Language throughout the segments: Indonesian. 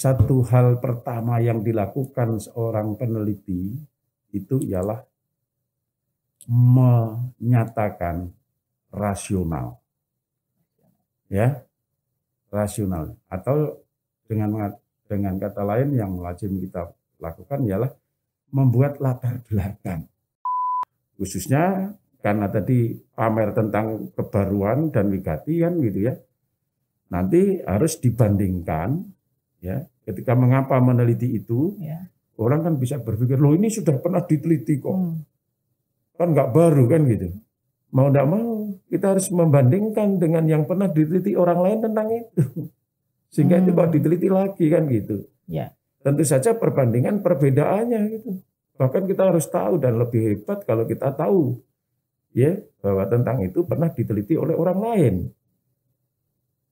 satu hal pertama yang dilakukan seorang peneliti itu ialah menyatakan rasional. Ya. Rasional atau dengan dengan kata lain yang lazim kita lakukan ialah membuat latar belakang. Khususnya karena tadi pamer tentang kebaruan dan wigatian gitu ya. Nanti harus dibandingkan Ya, ketika mengapa meneliti itu, ya. orang kan bisa berpikir, loh ini sudah pernah diteliti kok, hmm. kan nggak baru kan gitu. Mau tidak mau, kita harus membandingkan dengan yang pernah diteliti orang lain tentang itu, sehingga hmm. itu diteliti lagi kan gitu. Ya. Tentu saja perbandingan perbedaannya gitu. Bahkan kita harus tahu dan lebih hebat kalau kita tahu ya bahwa tentang itu pernah diteliti oleh orang lain.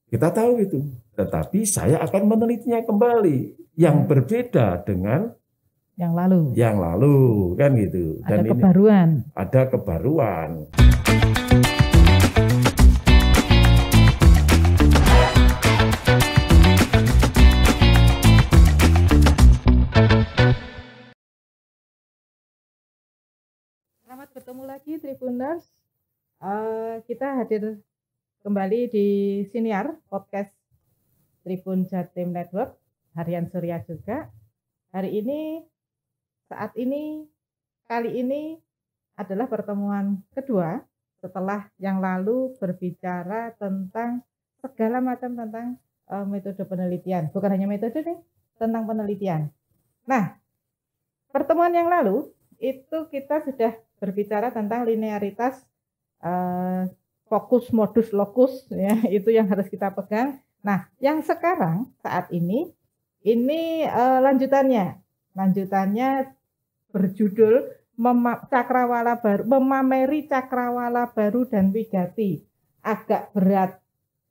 Kita tahu itu. Tetapi saya akan menelitinya kembali yang hmm. berbeda dengan yang lalu. Yang lalu kan gitu. Ada Dan kebaruan. Ini, ada kebaruan. Selamat bertemu lagi Tribuners. Uh, kita hadir Kembali di Siniar Podcast Tribun Jatim Network, Harian Surya juga. Hari ini, saat ini, kali ini adalah pertemuan kedua setelah yang lalu berbicara tentang segala macam tentang uh, metode penelitian. Bukan hanya metode nih, tentang penelitian. Nah, pertemuan yang lalu itu kita sudah berbicara tentang linearitas uh, fokus modus lokus, ya itu yang harus kita pegang. Nah, yang sekarang saat ini ini uh, lanjutannya. Lanjutannya berjudul Cakrawala Baru memameri Cakrawala Baru dan Wigati. Agak berat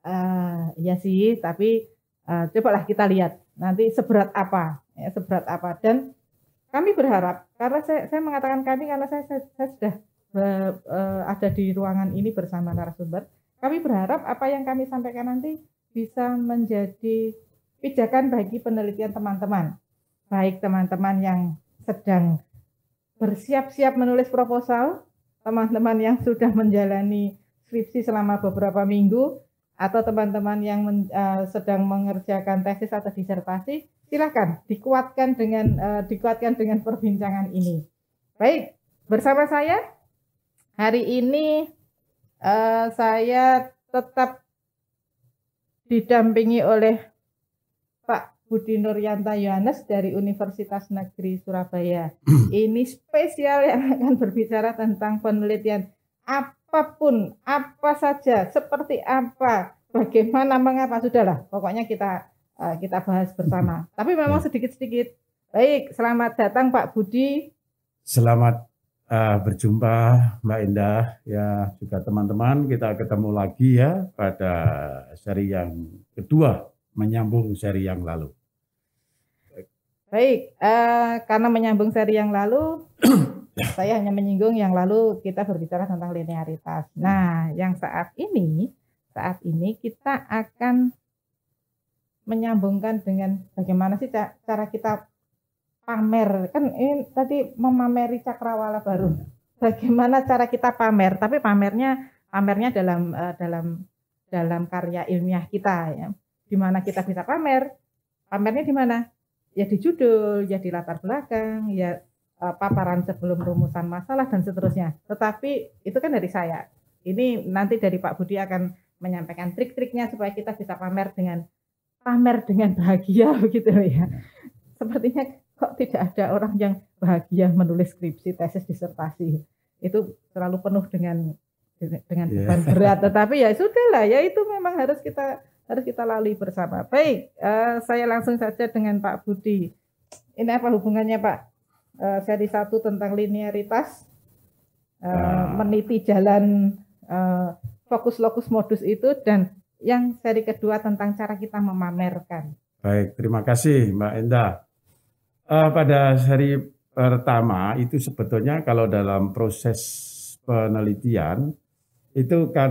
uh, ya sih, tapi uh, cobalah kita lihat nanti seberat apa ya seberat apa dan kami berharap karena saya saya mengatakan kami karena saya saya, saya sudah E, ada di ruangan ini bersama narasumber. Kami berharap apa yang kami sampaikan nanti bisa menjadi pijakan bagi penelitian teman-teman, baik teman-teman yang sedang bersiap-siap menulis proposal, teman-teman yang sudah menjalani skripsi selama beberapa minggu, atau teman-teman yang men, uh, sedang mengerjakan tesis atau disertasi, silakan dikuatkan dengan uh, dikuatkan dengan perbincangan ini. Baik, bersama saya hari ini uh, saya tetap didampingi oleh Pak Budi Nuryanta Yohanes dari Universitas Negeri Surabaya. Ini spesial yang akan berbicara tentang penelitian apapun, apa saja, seperti apa, bagaimana, mengapa sudahlah. Pokoknya kita uh, kita bahas bersama. Tapi memang ya. sedikit-sedikit. Baik, selamat datang Pak Budi. Selamat uh, berjumpa Mbak Indah ya juga teman-teman kita ketemu lagi ya pada seri yang kedua menyambung seri yang lalu. Baik, uh, karena menyambung seri yang lalu, saya hanya menyinggung yang lalu kita berbicara tentang linearitas. Hmm. Nah, yang saat ini, saat ini kita akan menyambungkan dengan bagaimana sih cara kita pamer kan ini tadi memameri cakrawala baru bagaimana cara kita pamer tapi pamernya pamernya dalam uh, dalam dalam karya ilmiah kita ya di mana kita bisa pamer pamernya di mana ya di judul ya di latar belakang ya uh, paparan sebelum rumusan masalah dan seterusnya tetapi itu kan dari saya ini nanti dari Pak Budi akan menyampaikan trik-triknya supaya kita bisa pamer dengan pamer dengan bahagia begitu ya sepertinya kok tidak ada orang yang bahagia menulis skripsi, tesis, disertasi. Itu terlalu penuh dengan dengan iya. beban yeah. berat. Tetapi ya sudahlah, ya itu memang harus kita harus kita lalui bersama. Baik, uh, saya langsung saja dengan Pak Budi. Ini apa hubungannya Pak? Uh, seri satu tentang linearitas uh, nah. meniti jalan uh, fokus lokus modus itu dan yang seri kedua tentang cara kita memamerkan. Baik, terima kasih Mbak Endah. Uh, pada hari pertama itu sebetulnya kalau dalam proses penelitian itu kan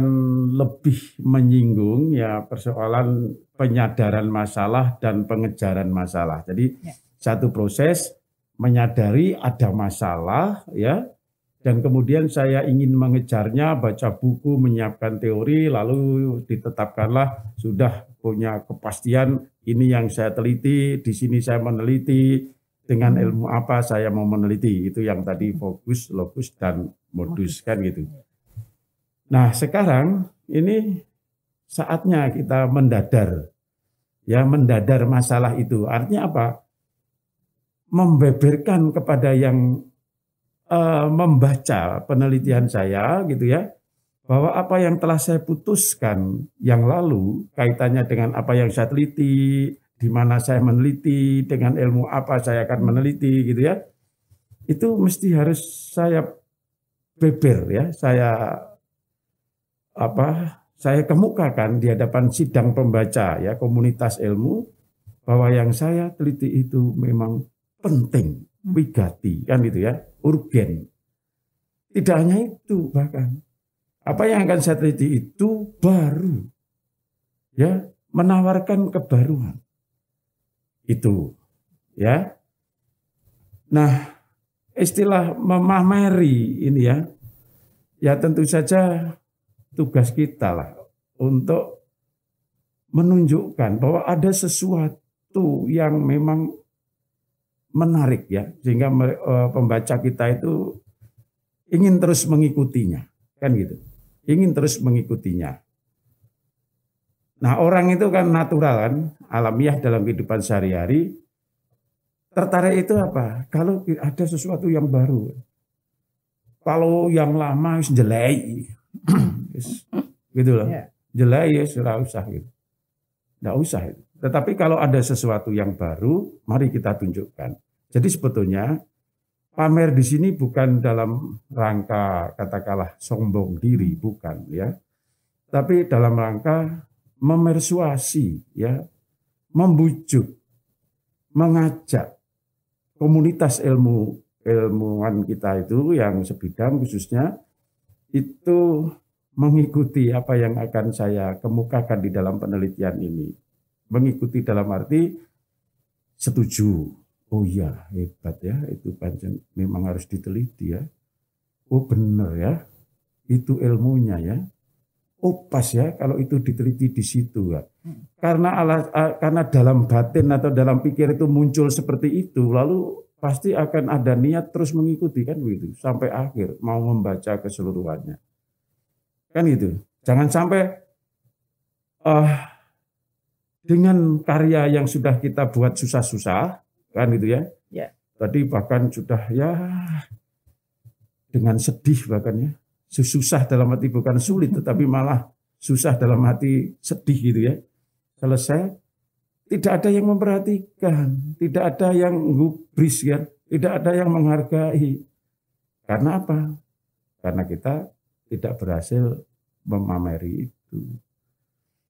lebih menyinggung ya persoalan penyadaran masalah dan pengejaran masalah. Jadi ya. satu proses menyadari ada masalah ya dan kemudian saya ingin mengejarnya baca buku menyiapkan teori lalu ditetapkanlah sudah punya kepastian ini yang saya teliti di sini saya meneliti dengan hmm. ilmu apa saya mau meneliti itu yang tadi fokus, lokus dan modus kan gitu. Nah, sekarang ini saatnya kita mendadar. Ya, mendadar masalah itu. Artinya apa? Membeberkan kepada yang uh, membaca penelitian saya gitu ya, bahwa apa yang telah saya putuskan yang lalu kaitannya dengan apa yang saya teliti, di mana saya meneliti dengan ilmu apa saya akan meneliti gitu ya itu mesti harus saya beber ya saya apa saya kemukakan di hadapan sidang pembaca ya komunitas ilmu bahwa yang saya teliti itu memang penting hmm. wigati kan gitu ya urgen tidak hanya itu bahkan apa yang akan saya teliti itu baru ya menawarkan kebaruan itu. Ya. Nah, istilah memameri ini ya. Ya tentu saja tugas kita lah untuk menunjukkan bahwa ada sesuatu yang memang menarik ya sehingga e, pembaca kita itu ingin terus mengikutinya kan gitu ingin terus mengikutinya Nah orang itu kan natural kan, alamiah dalam kehidupan sehari-hari. Tertarik itu apa? Kalau ada sesuatu yang baru. Kalau yang lama harus jelai. gitu loh. Iya. Jelai ya sudah usah gitu. Tidak usah itu. Tetapi kalau ada sesuatu yang baru, mari kita tunjukkan. Jadi sebetulnya pamer di sini bukan dalam rangka katakanlah sombong diri, bukan ya. Tapi dalam rangka memersuasi ya, membujuk, mengajak komunitas ilmu ilmuwan kita itu yang sebidang khususnya itu mengikuti apa yang akan saya kemukakan di dalam penelitian ini. Mengikuti dalam arti setuju. Oh iya, hebat ya. Itu panjang memang harus diteliti ya. Oh benar ya. Itu ilmunya ya. Oh pas ya kalau itu diteliti di situ ya. Hmm. Karena alas, karena dalam batin atau dalam pikir itu muncul seperti itu, lalu pasti akan ada niat terus mengikuti kan begitu sampai akhir mau membaca keseluruhannya. Kan itu. Jangan sampai uh, dengan karya yang sudah kita buat susah-susah kan itu ya. yeah. Tadi bahkan sudah ya dengan sedih bahkan ya susah dalam hati bukan sulit tetapi malah susah dalam hati sedih gitu ya. Selesai tidak ada yang memperhatikan, tidak ada yang gubris ya, tidak ada yang menghargai. Karena apa? Karena kita tidak berhasil memameri itu.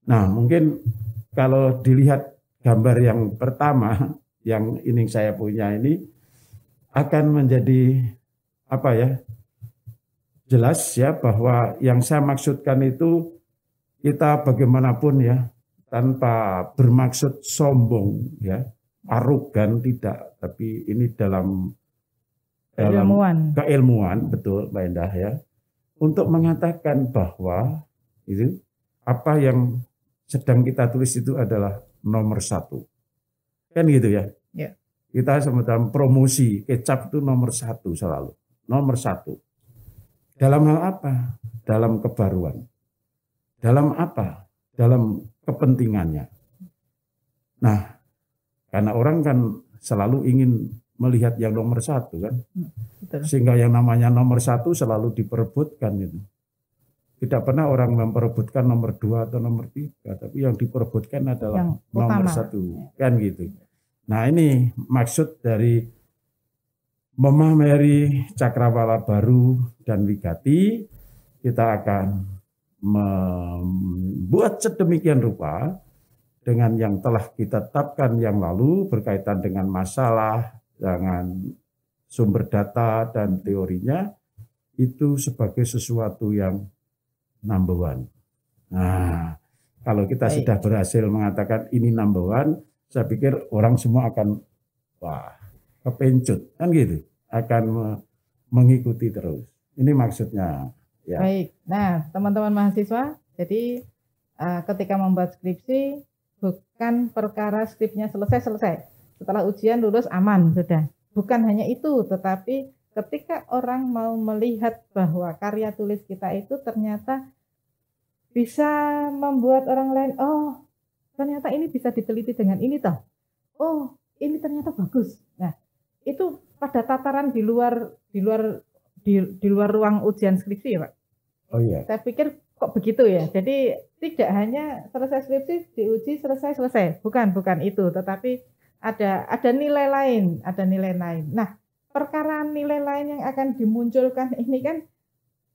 Nah, mungkin kalau dilihat gambar yang pertama yang ini saya punya ini akan menjadi apa ya? jelas ya bahwa yang saya maksudkan itu kita bagaimanapun ya tanpa bermaksud sombong ya arogan tidak tapi ini dalam dalam keilmuan, betul Mbak Endah ya untuk mengatakan bahwa itu apa yang sedang kita tulis itu adalah nomor satu kan gitu ya, ya. kita sementara promosi kecap itu nomor satu selalu nomor satu dalam hal apa? Dalam kebaruan. Dalam apa? Dalam kepentingannya. Nah, karena orang kan selalu ingin melihat yang nomor satu kan, sehingga yang namanya nomor satu selalu diperebutkan itu. Tidak pernah orang memperebutkan nomor dua atau nomor tiga, tapi yang diperebutkan adalah yang nomor satu ya. kan gitu. Nah ini maksud dari memahami Mary Cakrawala Baru dan Wigati kita akan membuat sedemikian rupa dengan yang telah kita tetapkan yang lalu berkaitan dengan masalah dengan sumber data dan teorinya itu sebagai sesuatu yang number one. Nah, kalau kita sudah berhasil mengatakan ini number one, saya pikir orang semua akan wah kepencut kan gitu akan mengikuti terus ini maksudnya ya baik nah teman-teman mahasiswa jadi uh, ketika membuat skripsi bukan perkara skripnya selesai selesai setelah ujian lulus aman sudah bukan hanya itu tetapi ketika orang mau melihat bahwa karya tulis kita itu ternyata bisa membuat orang lain oh ternyata ini bisa diteliti dengan ini toh oh ini ternyata bagus nah itu pada tataran di luar di luar di, di luar ruang ujian skripsi ya pak. Oh iya. Saya pikir kok begitu ya. Jadi tidak hanya selesai skripsi diuji selesai selesai, bukan bukan itu, tetapi ada ada nilai lain, ada nilai lain. Nah perkara nilai lain yang akan dimunculkan ini kan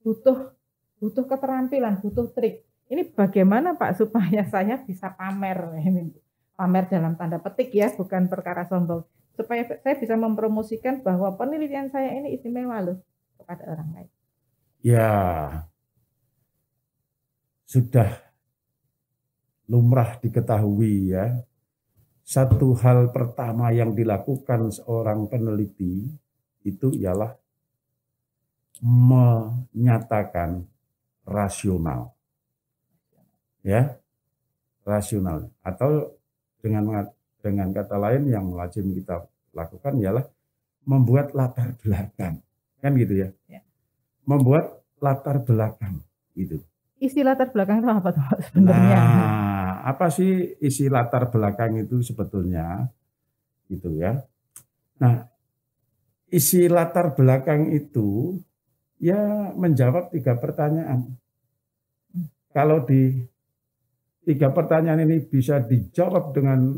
butuh butuh keterampilan, butuh trik. Ini bagaimana Pak supaya saya bisa pamer ini pamer dalam tanda petik ya, bukan perkara sombong supaya saya bisa mempromosikan bahwa penelitian saya ini istimewa loh kepada orang lain. Ya, sudah lumrah diketahui ya. Satu hal pertama yang dilakukan seorang peneliti itu ialah menyatakan rasional. Ya, rasional atau dengan dengan kata lain yang lazim kita lakukan ialah membuat latar belakang. Kan gitu ya. ya. Membuat latar belakang itu Isi latar belakang itu apa tuh sebenarnya? Nah, apa sih isi latar belakang itu sebetulnya? Gitu ya. Nah, isi latar belakang itu ya menjawab tiga pertanyaan. Hmm. Kalau di tiga pertanyaan ini bisa dijawab dengan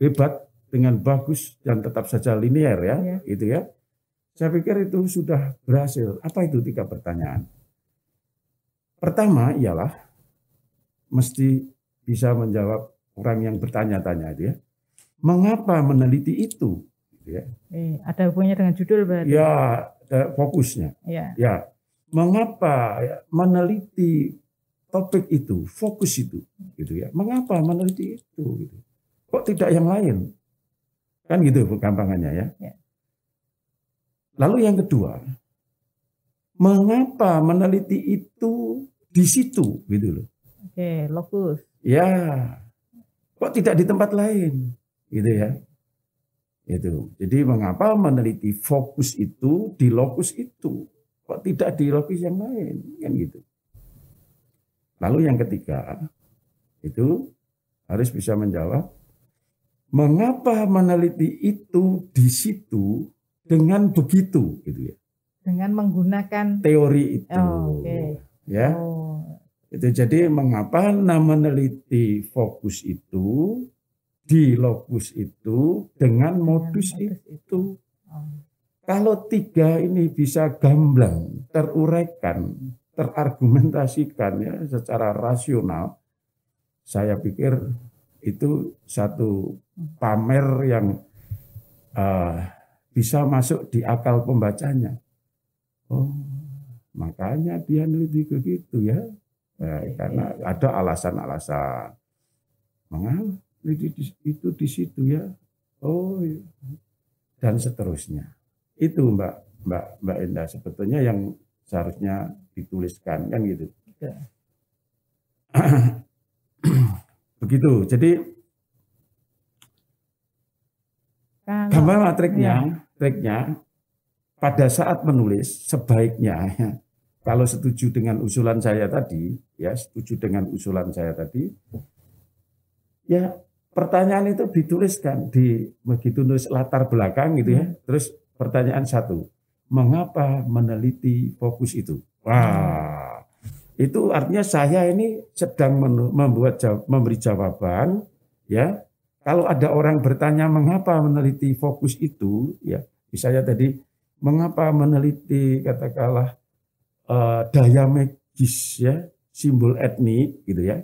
hebat dengan bagus dan tetap saja linear ya, ya. itu ya. Saya pikir itu sudah berhasil. Apa itu tiga pertanyaan? Pertama ialah mesti bisa menjawab orang yang bertanya-tanya dia. ya. Mengapa meneliti itu? Gitu ya. Eh, ada hubungannya dengan judul berarti. Ya, fokusnya. Ya. ya. Mengapa meneliti topik itu, fokus itu, gitu ya. Mengapa meneliti itu? Gitu. Kok tidak yang lain? Kan gitu gampangannya ya. ya. Lalu yang kedua, mengapa meneliti itu di situ gitu loh. Oke, lokus. Ya. Kok tidak di tempat lain? Gitu ya. Itu. Jadi mengapa meneliti fokus itu di lokus itu? Kok tidak di lokus yang lain? Kan gitu. Lalu yang ketiga itu harus bisa menjawab Mengapa meneliti itu di situ dengan begitu gitu ya? Dengan menggunakan teori itu. Oh, okay. Ya. Oh. Itu jadi mengapa nah meneliti fokus itu di lokus itu dengan, modus, modus itu. itu. Oh. Kalau tiga ini bisa gamblang, teruraikan, terargumentasikan ya secara rasional, saya pikir itu satu pamer yang uh, bisa masuk di akal pembacanya. Oh, makanya dia neliti begitu ya. Nah, karena ada alasan-alasan. Mengapa itu di situ ya? Oh, ya. dan seterusnya. Itu Mbak Mbak Mbak Indah sebetulnya yang seharusnya dituliskan kan gitu. Ya. Begitu. Jadi memang triknya? Ya. Triknya pada saat menulis sebaiknya ya, kalau setuju dengan usulan saya tadi, ya setuju dengan usulan saya tadi, ya pertanyaan itu dituliskan di begitu nulis latar belakang gitu ya. Iya. Terus pertanyaan satu, mengapa meneliti fokus itu? Wah, itu artinya saya ini sedang membuat jawab, memberi jawaban, ya kalau ada orang bertanya mengapa meneliti fokus itu, ya misalnya tadi mengapa meneliti katakanlah uh, daya magis ya simbol etnik gitu ya,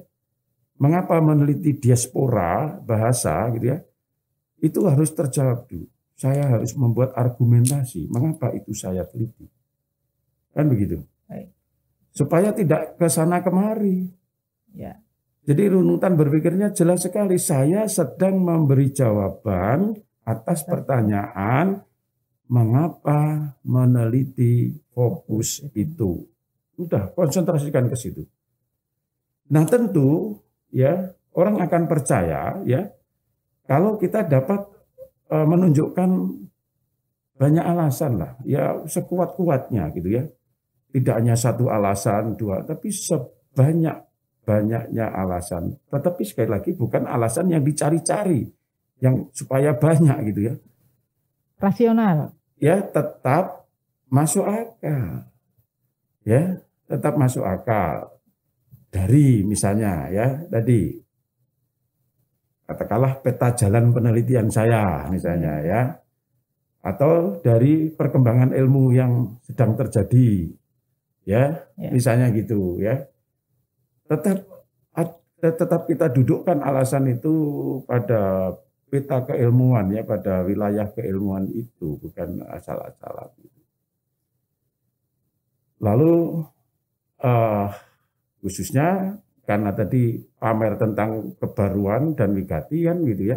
mengapa meneliti diaspora bahasa gitu ya, itu harus terjawab dulu. Saya harus membuat argumentasi mengapa itu saya teliti, kan begitu? Supaya tidak ke sana kemari. Ya. Jadi runutan berpikirnya jelas sekali. Saya sedang memberi jawaban atas pertanyaan mengapa meneliti fokus itu. Udah konsentrasikan ke situ. Nah tentu ya orang akan percaya ya kalau kita dapat e, menunjukkan banyak alasan lah ya sekuat kuatnya gitu ya. Tidak hanya satu alasan dua tapi sebanyak banyaknya alasan. Tetapi sekali lagi bukan alasan yang dicari-cari, yang supaya banyak gitu ya. Rasional. Ya tetap masuk akal. Ya tetap masuk akal. Dari misalnya ya tadi katakanlah peta jalan penelitian saya misalnya ya atau dari perkembangan ilmu yang sedang terjadi ya, ya. misalnya gitu ya tetap tetap kita dudukkan alasan itu pada peta keilmuan ya pada wilayah keilmuan itu bukan asal-asalan. Lalu uh, khususnya karena tadi pamer tentang kebaruan dan kan gitu ya.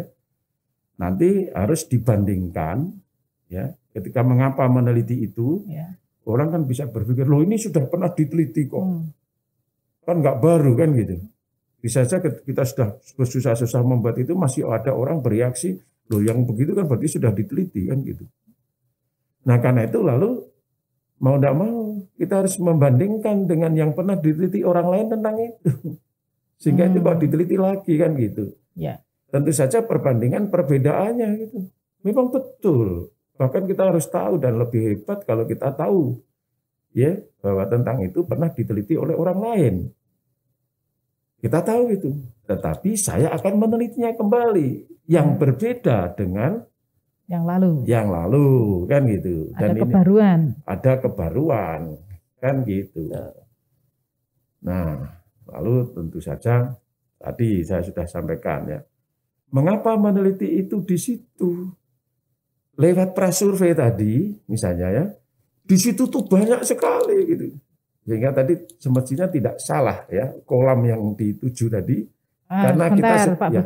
Nanti harus dibandingkan ya ketika mengapa meneliti itu ya. orang kan bisa berpikir loh ini sudah pernah diteliti kok. Hmm Kan nggak baru kan gitu. Bisa saja kita sudah susah-susah membuat itu masih ada orang bereaksi, loh yang begitu kan berarti sudah diteliti kan gitu. Nah karena itu lalu mau tidak mau kita harus membandingkan dengan yang pernah diteliti orang lain tentang itu. Sehingga hmm. itu baru diteliti lagi kan gitu. Ya. Tentu saja perbandingan perbedaannya gitu. Memang betul. Bahkan kita harus tahu dan lebih hebat kalau kita tahu ya bahwa tentang itu pernah diteliti oleh orang lain. Kita tahu itu. Tetapi saya akan menelitinya kembali yang hmm. berbeda dengan yang lalu. Yang lalu kan gitu. ada Dan kebaruan. Ini, ada kebaruan kan gitu. Ya. Nah, lalu tentu saja tadi saya sudah sampaikan ya. Mengapa meneliti itu di situ? Lewat prasurvei tadi misalnya ya. Di situ tuh banyak sekali gitu. Sehingga tadi semestinya tidak salah ya kolam yang dituju tadi. Ah, karena sebentar, kita Pak ya. ya,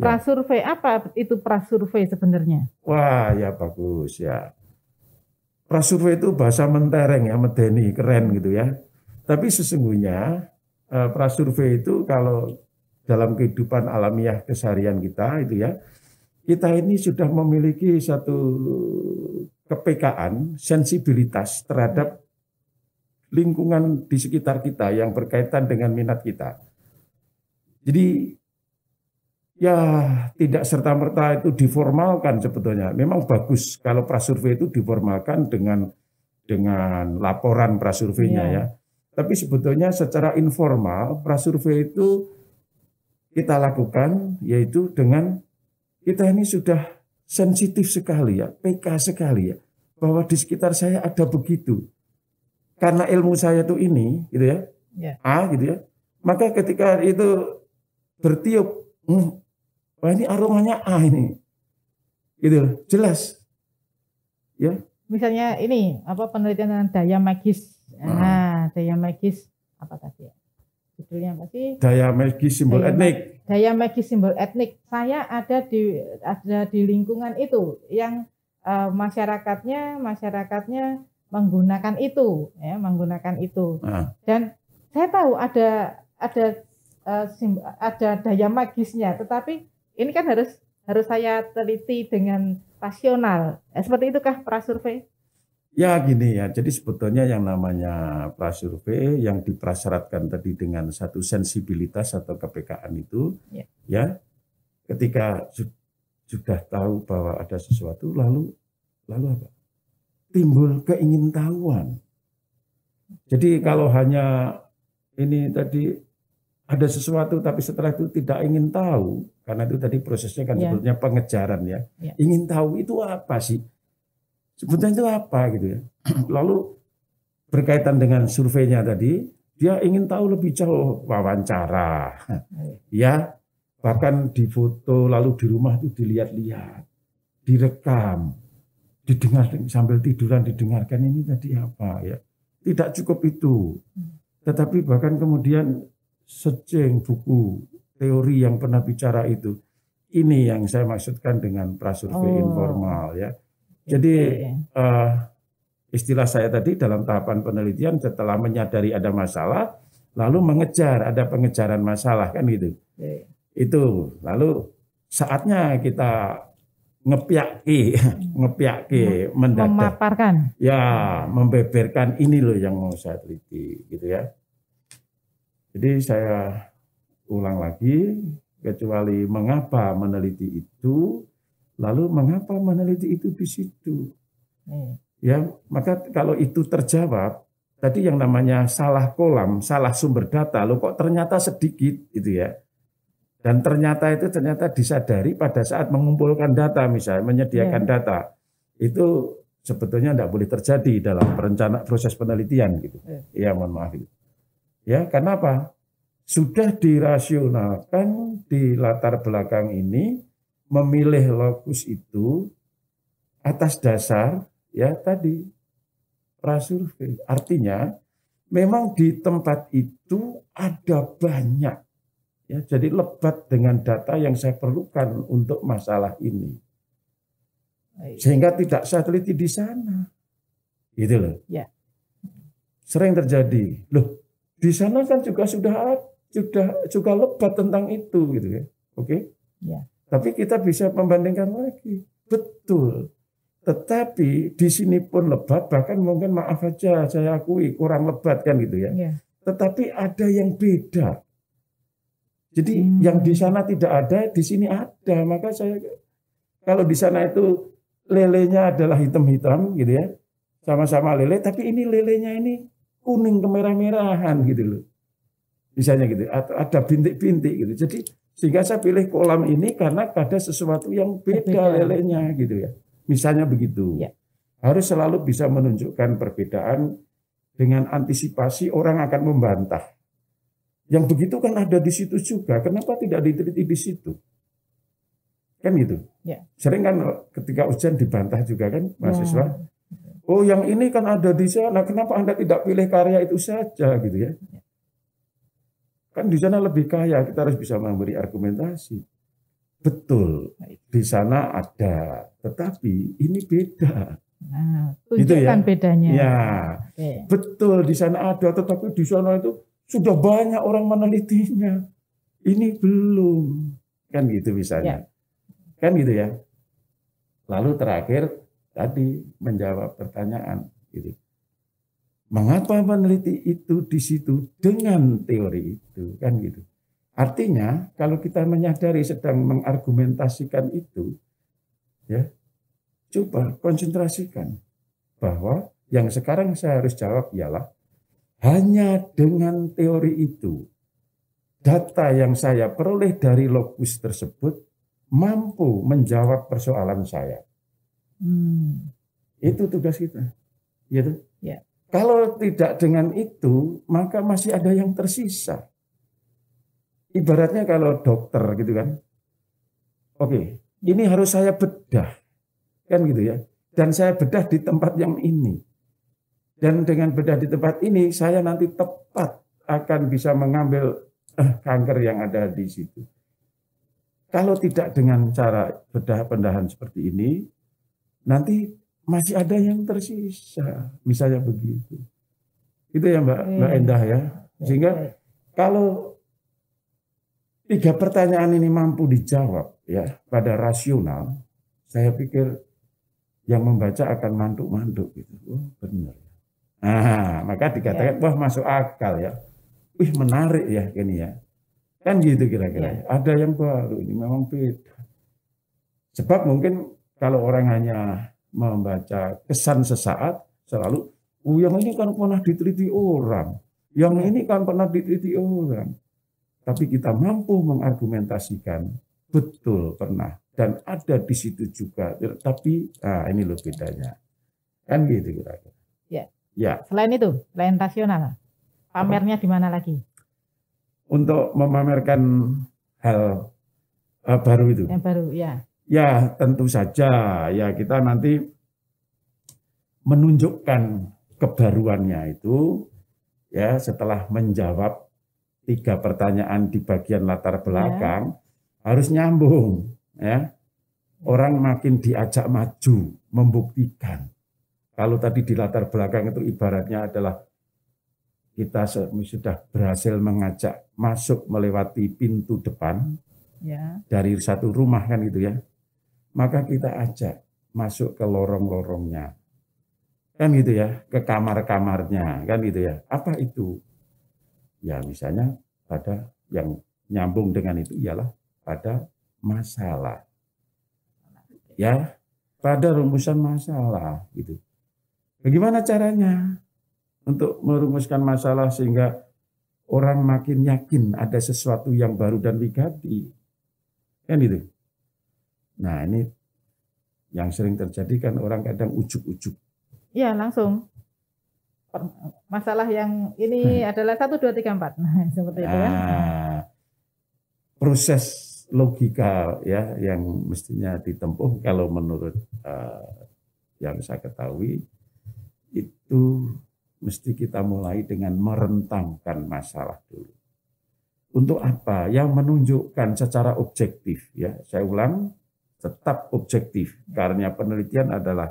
Prasurvei apa itu prasurvei sebenarnya? Wah, ya bagus ya. Prasurvei itu bahasa mentereng ya, medeni, keren gitu ya. Tapi sesungguhnya eh, prasurvei itu kalau dalam kehidupan alamiah keseharian kita itu ya, kita ini sudah memiliki satu kepekaan, sensibilitas terhadap lingkungan di sekitar kita yang berkaitan dengan minat kita. Jadi ya tidak serta-merta itu diformalkan sebetulnya. Memang bagus kalau prasurvei itu diformalkan dengan dengan laporan prasurveinya yeah. ya. Tapi sebetulnya secara informal prasurvei itu kita lakukan yaitu dengan kita ini sudah sensitif sekali ya, PK sekali ya, bahwa di sekitar saya ada begitu karena ilmu saya tuh ini gitu ya yeah. A gitu ya maka ketika itu bertiup hmm, wah ini aromanya A ini gitu loh jelas ya misalnya ini apa penelitian tentang daya magis nah, nah daya magis apa tadi ya judulnya apa sih daya magis simbol daya, etnik daya magis simbol etnik saya ada di ada di lingkungan itu yang uh, masyarakatnya masyarakatnya menggunakan itu, ya, menggunakan itu. Uh. Dan saya tahu ada ada uh, ada daya magisnya, tetapi ini kan harus harus saya teliti dengan rasional. Eh, seperti itukah prasurvei? Ya gini ya, jadi sebetulnya yang namanya prasurvei yang diprasyaratkan tadi dengan satu sensibilitas atau kepekaan itu, ya, ya ketika sudah tahu bahwa ada sesuatu, lalu lalu apa? timbul keingintahuan. Jadi kalau hanya ini tadi ada sesuatu tapi setelah itu tidak ingin tahu karena itu tadi prosesnya kan yeah. sebetulnya pengejaran ya. Yeah. Ingin tahu itu apa sih? Sebetulnya itu apa gitu ya. Lalu berkaitan dengan surveinya tadi, dia ingin tahu lebih jauh wawancara. Iya. ya, bahkan di foto lalu di rumah itu dilihat-lihat, direkam didengar sambil tiduran didengarkan ini tadi apa ya tidak cukup itu hmm. tetapi bahkan kemudian sejeng buku teori yang pernah bicara itu ini yang saya maksudkan dengan prasurvei oh. informal ya jadi uh, istilah saya tadi dalam tahapan penelitian setelah menyadari ada masalah lalu mengejar ada pengejaran masalah kan gitu itu lalu saatnya kita ngepiaki, hmm. ngepiaki, hmm. mendadak. Memaparkan. Ya, membeberkan ini loh yang mau saya teliti, gitu ya. Jadi saya ulang lagi, kecuali mengapa meneliti itu, lalu mengapa meneliti itu di situ. Hmm. Ya, maka kalau itu terjawab, tadi yang namanya salah kolam, salah sumber data, lo kok ternyata sedikit, gitu ya. Dan ternyata itu ternyata disadari pada saat mengumpulkan data misalnya, menyediakan ya. data. Itu sebetulnya tidak boleh terjadi dalam perencana proses penelitian gitu. Ya, ya mohon maaf. Ya, karena apa? Sudah dirasionalkan di latar belakang ini memilih lokus itu atas dasar ya tadi prasurvei. Artinya memang di tempat itu ada banyak Ya, jadi lebat dengan data yang saya perlukan untuk masalah ini. Sehingga tidak saya teliti di sana. Gitu loh. Ya. Sering terjadi. Loh, di sana kan juga sudah sudah juga lebat tentang itu gitu ya. Oke. Ya. Tapi kita bisa membandingkan lagi. Betul. Tetapi di sini pun lebat, bahkan mungkin maaf aja saya akui kurang lebat kan gitu ya. ya. Tetapi ada yang beda jadi hmm. yang di sana tidak ada, di sini ada. Maka saya kalau di sana itu lelenya adalah hitam-hitam gitu ya. Sama-sama lele, tapi ini lelenya ini kuning kemerah-merahan gitu loh. Misalnya gitu, atau ada bintik-bintik gitu. Jadi sehingga saya pilih kolam ini karena ada sesuatu yang beda, lelenya gitu ya. Misalnya begitu. Ya. Harus selalu bisa menunjukkan perbedaan dengan antisipasi orang akan membantah. Yang begitu kan ada di situ juga. Kenapa tidak diteliti di situ? Kan gitu. Ya. Sering kan ketika hujan dibantah juga kan mahasiswa. Ya. Oh yang ini kan ada di sana. Nah, kenapa Anda tidak pilih karya itu saja gitu ya? ya? Kan di sana lebih kaya. Kita harus bisa memberi argumentasi. Betul. Nah, di sana ada. Tetapi ini beda. Nah, gitu ya. tunjukkan ya. bedanya. Ya, okay. betul di sana ada, tetapi di sana itu sudah banyak orang menelitinya. Ini belum. Kan gitu misalnya. Ya. Kan gitu ya. Lalu terakhir tadi menjawab pertanyaan gitu. Mengapa meneliti itu di situ dengan teori itu kan gitu. Artinya kalau kita menyadari sedang mengargumentasikan itu ya coba konsentrasikan bahwa yang sekarang saya harus jawab ialah hanya dengan teori itu, data yang saya peroleh dari lokus tersebut mampu menjawab persoalan saya. Hmm. Itu tugas kita. Gitu? Ya. Kalau tidak dengan itu, maka masih ada yang tersisa. Ibaratnya kalau dokter gitu kan. Oke, ini harus saya bedah. Kan gitu ya. Dan saya bedah di tempat yang ini. Dan dengan bedah di tempat ini, saya nanti tepat akan bisa mengambil eh, kanker yang ada di situ. Kalau tidak dengan cara bedah pendahan seperti ini, nanti masih ada yang tersisa, misalnya begitu. Itu ya Mbak, hmm. Mbak Endah ya. Sehingga kalau tiga pertanyaan ini mampu dijawab ya pada rasional, saya pikir yang membaca akan mantuk-mantuk gitu. Oh, benar. Nah, maka dikatakan ya. wah masuk akal ya. Wih menarik ya ini ya. Kan gitu kira-kira. Ya. Ada yang baru ini memang beda. Sebab mungkin kalau orang hanya membaca kesan sesaat selalu oh yang ini kan pernah diteliti orang. Yang iya. ini kan pernah diteliti orang. Tapi kita mampu mengargumentasikan betul pernah dan ada di situ juga. Tapi ah ini loh bedanya. Kan gitu kira-kira. Ya. Ya. Selain itu, lain rasional, pamernya di mana lagi? Untuk memamerkan hal uh, baru itu. Yang baru, ya. Ya, tentu saja. Ya, kita nanti menunjukkan kebaruannya itu ya setelah menjawab tiga pertanyaan di bagian latar ya. belakang ya. harus nyambung ya. Orang makin diajak maju, membuktikan kalau tadi di latar belakang itu ibaratnya adalah kita sudah berhasil mengajak masuk melewati pintu depan ya. dari satu rumah kan itu ya, maka kita ajak masuk ke lorong-lorongnya, kan gitu ya, ke kamar-kamarnya kan gitu ya. Apa itu? Ya misalnya pada yang nyambung dengan itu ialah pada masalah, ya pada rumusan masalah gitu. Bagaimana caranya untuk merumuskan masalah sehingga orang makin yakin ada sesuatu yang baru dan wigati? Kan itu. Nah ini yang sering terjadi kan orang kadang ujuk-ujuk. Iya langsung. Masalah yang ini hmm. adalah satu dua tiga empat nah, seperti nah, itu ya. Ah, proses logika ya yang mestinya ditempuh kalau menurut uh, yang saya ketahui itu mesti kita mulai dengan merentangkan masalah dulu. Untuk apa? Yang menunjukkan secara objektif ya. Saya ulang, tetap objektif. Karena penelitian adalah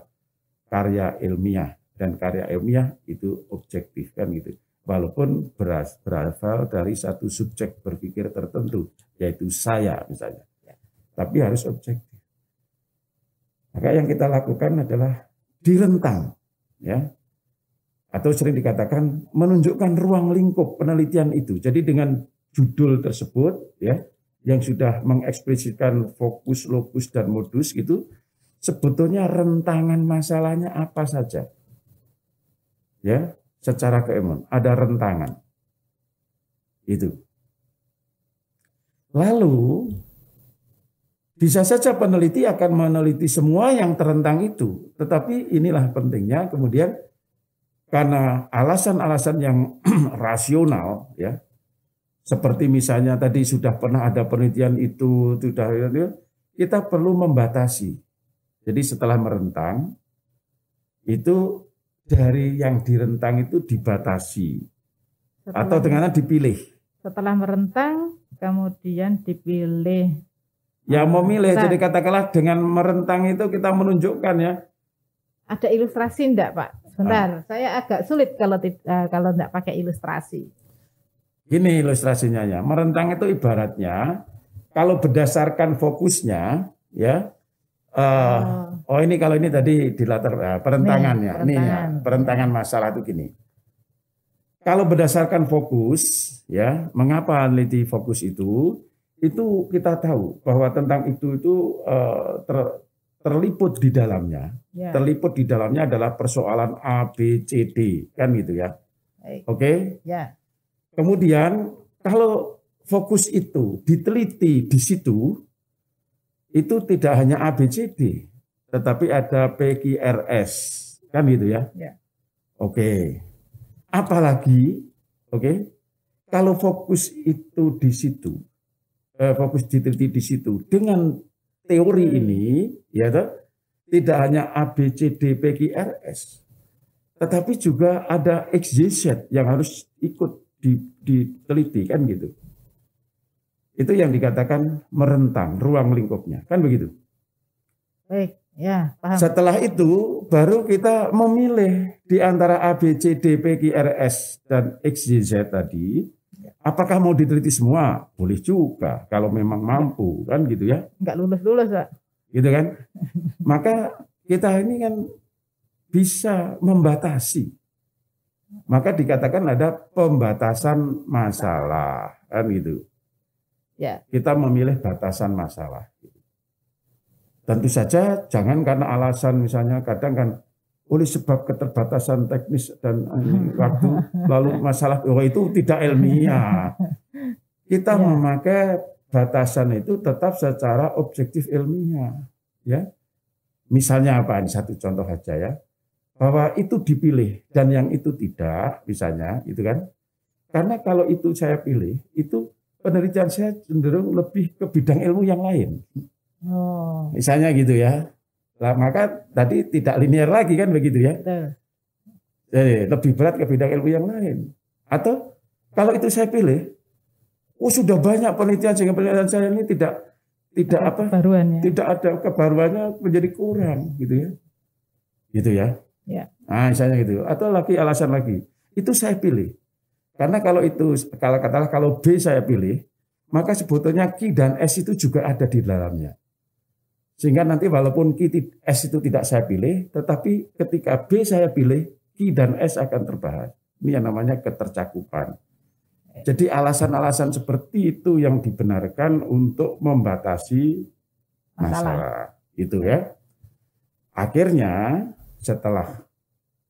karya ilmiah dan karya ilmiah itu objektif kan gitu. Walaupun beras, berasal dari satu subjek berpikir tertentu, yaitu saya misalnya. Tapi harus objektif. Maka yang kita lakukan adalah direntang ya atau sering dikatakan menunjukkan ruang lingkup penelitian itu. Jadi dengan judul tersebut ya yang sudah mengekspresikan fokus, lokus dan modus gitu, sebetulnya rentangan masalahnya apa saja. Ya, secara keemon ada rentangan. Itu. Lalu bisa saja peneliti akan meneliti semua yang terentang itu, tetapi inilah pentingnya kemudian karena alasan-alasan yang rasional ya seperti misalnya tadi sudah pernah ada penelitian itu sudah kita perlu membatasi. Jadi setelah merentang itu dari yang direntang itu dibatasi setelah, atau dengan dipilih. Setelah merentang kemudian dipilih yang hmm. memilih. milih, nah. Jadi katakanlah dengan merentang itu kita menunjukkan ya. Ada ilustrasi enggak, Pak? Sebentar, ah. saya agak sulit kalau tidak eh, kalau enggak pakai ilustrasi. Ini ilustrasinya ya. Merentang itu ibaratnya kalau berdasarkan fokusnya ya uh, oh. oh ini kalau ini tadi di latar uh, eh, perentangannya. ini perentangan. ini ya, ya perentangan masalah itu gini. Kalau berdasarkan fokus ya, mengapa peneliti fokus itu? itu kita tahu bahwa tentang itu itu uh, ter, terliput di dalamnya. Yeah. Terliput di dalamnya adalah persoalan A, B, C, D kan gitu ya. Oke. Okay? Ya. Yeah. Kemudian kalau fokus itu diteliti di situ itu tidak hanya A, B, C, D, tetapi ada P, Q, R, S kan gitu ya. Yeah. Oke. Okay. Apalagi oke okay, kalau fokus itu di situ Eh, fokus diteliti di situ. Dengan teori hmm. ini, ya toh, tidak hanya A, B, C, D, P, Q, R, S, tetapi juga ada X, Y, Z yang harus ikut diteliti kan gitu. Itu yang dikatakan merentang ruang lingkupnya, kan begitu? Baik, ya paham. Setelah itu baru kita memilih di antara A, B, C, D, P, Q, R, S dan X, Y, Z tadi Apakah mau diteliti semua? Boleh juga kalau memang mampu kan gitu ya. Enggak lulus-lulus, Pak. Gitu kan? Maka kita ini kan bisa membatasi. Maka dikatakan ada pembatasan masalah kan gitu. Ya. Kita memilih batasan masalah. Tentu saja jangan karena alasan misalnya kadang kan oleh sebab keterbatasan teknis dan eh, waktu lalu masalah oh itu tidak ilmiah kita ya. memakai batasan itu tetap secara objektif ilmiah ya misalnya apa ini satu contoh saja ya bahwa itu dipilih dan yang itu tidak misalnya itu kan karena kalau itu saya pilih itu penelitian saya cenderung lebih ke bidang ilmu yang lain oh. misalnya gitu ya Nah, maka tadi tidak linear lagi kan begitu ya. Betul. Jadi lebih berat ke bidang ilmu yang lain. Atau kalau itu saya pilih, oh sudah banyak penelitian sehingga penelitian saya ini tidak tidak apa kebaruan ya. tidak ada kebaruannya menjadi kurang gitu ya gitu ya ya nah, misalnya gitu atau lagi alasan lagi itu saya pilih karena kalau itu kalau katalah kalau B saya pilih maka sebetulnya Q dan S itu juga ada di dalamnya sehingga nanti walaupun Q, S itu tidak saya pilih, tetapi ketika B saya pilih, Q dan S akan terbahas. Ini yang namanya ketercakupan. Jadi alasan-alasan seperti itu yang dibenarkan untuk membatasi masalah. masalah. Itu ya. Akhirnya setelah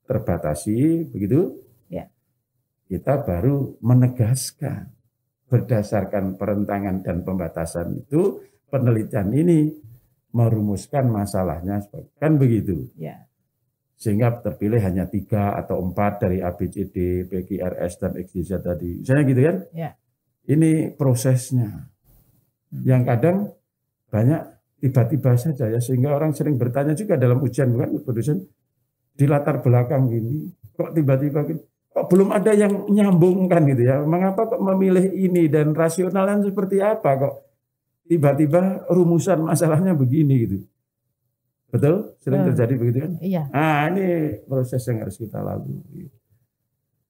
terbatasi begitu, ya. kita baru menegaskan berdasarkan perentangan dan pembatasan itu penelitian ini merumuskan masalahnya kan begitu ya. sehingga terpilih hanya tiga atau empat dari ABCD, PGRS dan XYZ tadi misalnya gitu kan ya. ini prosesnya hmm. yang kadang banyak tiba-tiba saja ya sehingga orang sering bertanya juga dalam ujian bukan dosen di latar belakang ini kok tiba-tiba gini kok belum ada yang nyambungkan gitu ya mengapa kok memilih ini dan rasionalnya seperti apa kok tiba-tiba rumusan masalahnya begini gitu. Betul? Sering terjadi begitu kan? Iya. Nah, ini proses yang harus kita lalui.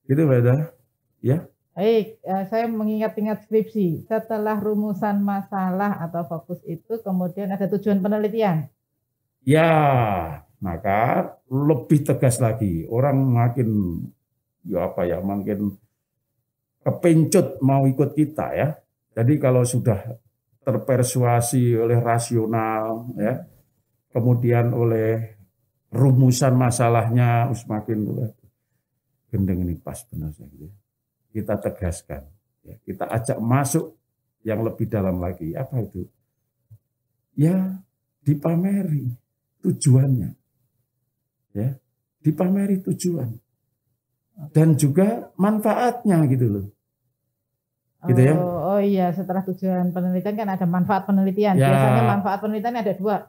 Gitu, beda? Ya. Baik, eh, saya mengingat-ingat skripsi. Setelah rumusan masalah atau fokus itu, kemudian ada tujuan penelitian. Ya, maka lebih tegas lagi. Orang makin, ya apa ya, makin kepencut mau ikut kita ya. Jadi kalau sudah terpersuasi oleh rasional ya kemudian oleh rumusan masalahnya uh, semakin gendeng ini pas benar saya ya. kita tegaskan ya, kita ajak masuk yang lebih dalam lagi apa itu ya dipameri tujuannya ya dipameri tujuan dan juga manfaatnya gitu loh gitu ya oh, Oh iya, setelah tujuan penelitian kan ada manfaat penelitian. Ya. Biasanya manfaat penelitian ada dua,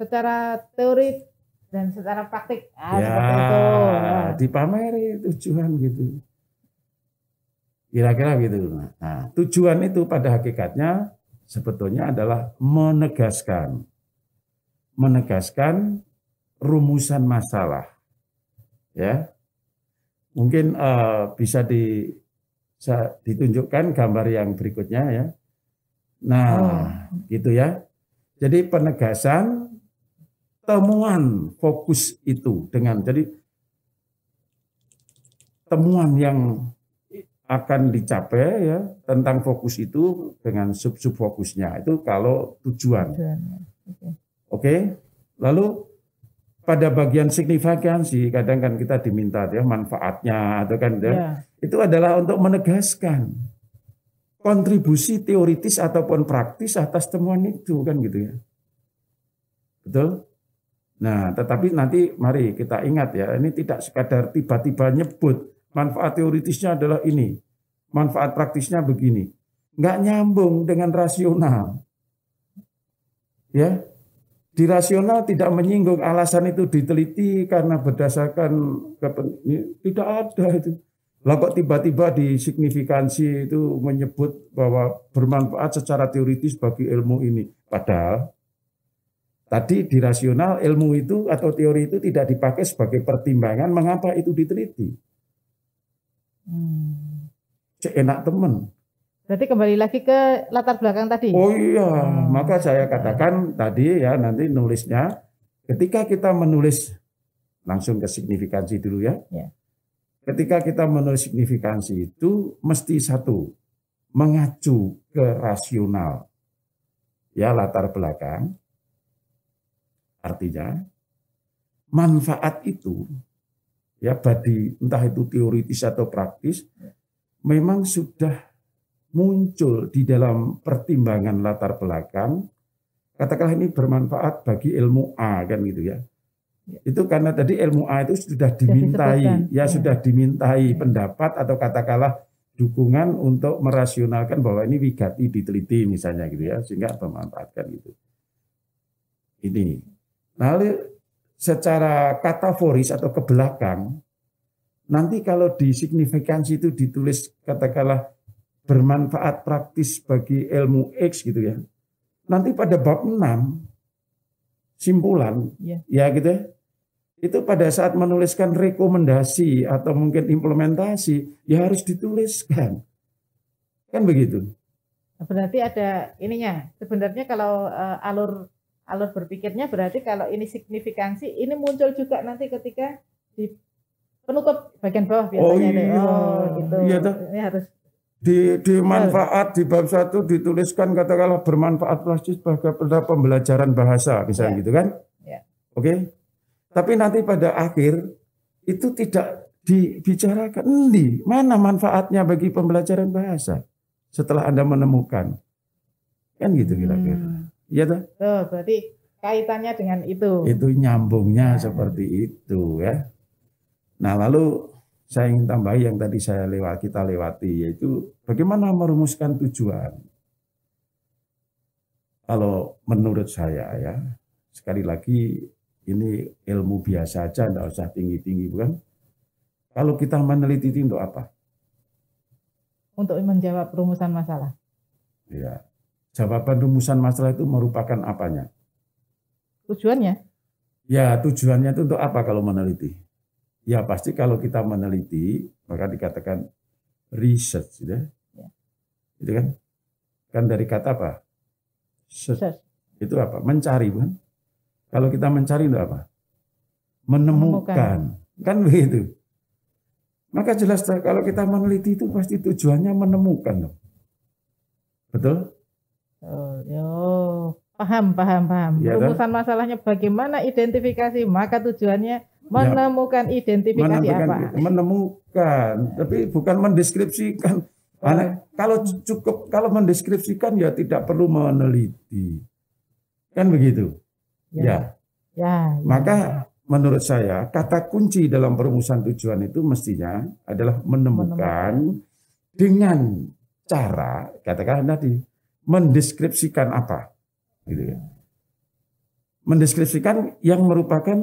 secara teori dan secara praktik. Ah, ya, dipameri tujuan gitu. Kira-kira gitu. Nah, tujuan itu pada hakikatnya sebetulnya adalah menegaskan, menegaskan rumusan masalah. Ya, mungkin uh, bisa di saya ditunjukkan gambar yang berikutnya ya. Nah, oh. gitu ya. Jadi penegasan temuan fokus itu dengan jadi temuan yang akan dicapai ya tentang fokus itu dengan sub-sub fokusnya itu kalau tujuan. Ya. Oke. Okay. Okay? Lalu pada bagian signifikansi kadang kan kita diminta ya manfaatnya atau kan ya. ya. itu adalah untuk menegaskan kontribusi teoritis ataupun praktis atas temuan itu kan gitu ya betul nah tetapi nanti mari kita ingat ya ini tidak sekadar tiba-tiba nyebut manfaat teoritisnya adalah ini manfaat praktisnya begini nggak nyambung dengan rasional ya di rasional tidak menyinggung alasan itu diteliti karena berdasarkan tidak ada itu. Lah kok tiba-tiba di signifikansi itu menyebut bahwa bermanfaat secara teoritis bagi ilmu ini. Padahal tadi di rasional ilmu itu atau teori itu tidak dipakai sebagai pertimbangan mengapa itu diteliti. Hmm. Cek enak temen. Berarti kembali lagi ke latar belakang tadi. Oh iya, hmm. maka saya katakan tadi ya nanti nulisnya ketika kita menulis langsung ke signifikansi dulu ya. ya. Ketika kita menulis signifikansi itu mesti satu mengacu ke rasional. Ya latar belakang artinya manfaat itu ya bagi entah itu teoritis atau praktis ya. memang sudah muncul di dalam pertimbangan latar belakang, katakanlah ini bermanfaat bagi ilmu A kan gitu ya. ya. Itu karena tadi ilmu A itu sudah dimintai, ya, ya sudah dimintai ya. pendapat atau katakanlah dukungan untuk merasionalkan bahwa ini wigati diteliti misalnya gitu ya, sehingga bermanfaatkan gitu. Ini. nah secara kataforis atau ke belakang, nanti kalau di signifikansi itu ditulis katakanlah bermanfaat praktis bagi ilmu X gitu ya. Nanti pada bab 6 simpulan yeah. ya gitu ya. Itu pada saat menuliskan rekomendasi atau mungkin implementasi ya harus dituliskan. Kan begitu. Nah, berarti ada ininya. Sebenarnya kalau uh, alur alur berpikirnya berarti kalau ini signifikansi ini muncul juga nanti ketika di penutup bagian bawah biasanya oh, iya. oh gitu. Iya toh. Ini harus di, di manfaat di bab satu dituliskan katakanlah bermanfaat plastik pada pembelajaran bahasa misalnya yeah. gitu kan yeah. oke okay? tapi nanti pada akhir itu tidak dibicarakan di mana manfaatnya bagi pembelajaran bahasa setelah anda menemukan kan gitu hmm. kira-kira hmm. ya Tuh, berarti kaitannya dengan itu itu nyambungnya ya. seperti itu ya nah lalu saya ingin tambahi yang tadi saya lewat kita lewati yaitu bagaimana merumuskan tujuan. Kalau menurut saya ya sekali lagi ini ilmu biasa aja, tidak usah tinggi-tinggi bukan? Kalau kita meneliti itu untuk apa? Untuk menjawab rumusan masalah. Iya. Jawaban rumusan masalah itu merupakan apanya? Tujuannya. Ya, tujuannya itu untuk apa kalau meneliti? Ya pasti kalau kita meneliti maka dikatakan research, sudah. Gitu ya. ya. Itu kan? Kan dari kata apa? Search. Itu apa? Mencari, bukan? Kalau kita mencari itu apa? Menemukan. Menemukan. Kan begitu. Maka jelas kalau kita meneliti itu pasti tujuannya menemukan. Betul? Oh, yo. paham, paham, paham. Ya, Rumusan masalahnya bagaimana identifikasi, maka tujuannya Ya. menemukan ya, identifikasi menemukan, apa? Menemukan, tapi bukan mendeskripsikan. Karena kalau cukup kalau mendeskripsikan ya tidak perlu meneliti. Kan begitu. Ya. Ya. ya. ya. Maka menurut saya kata kunci dalam perumusan tujuan itu mestinya adalah menemukan, menemukan. dengan cara katakanlah tadi mendeskripsikan apa gitu ya. Mendeskripsikan yang merupakan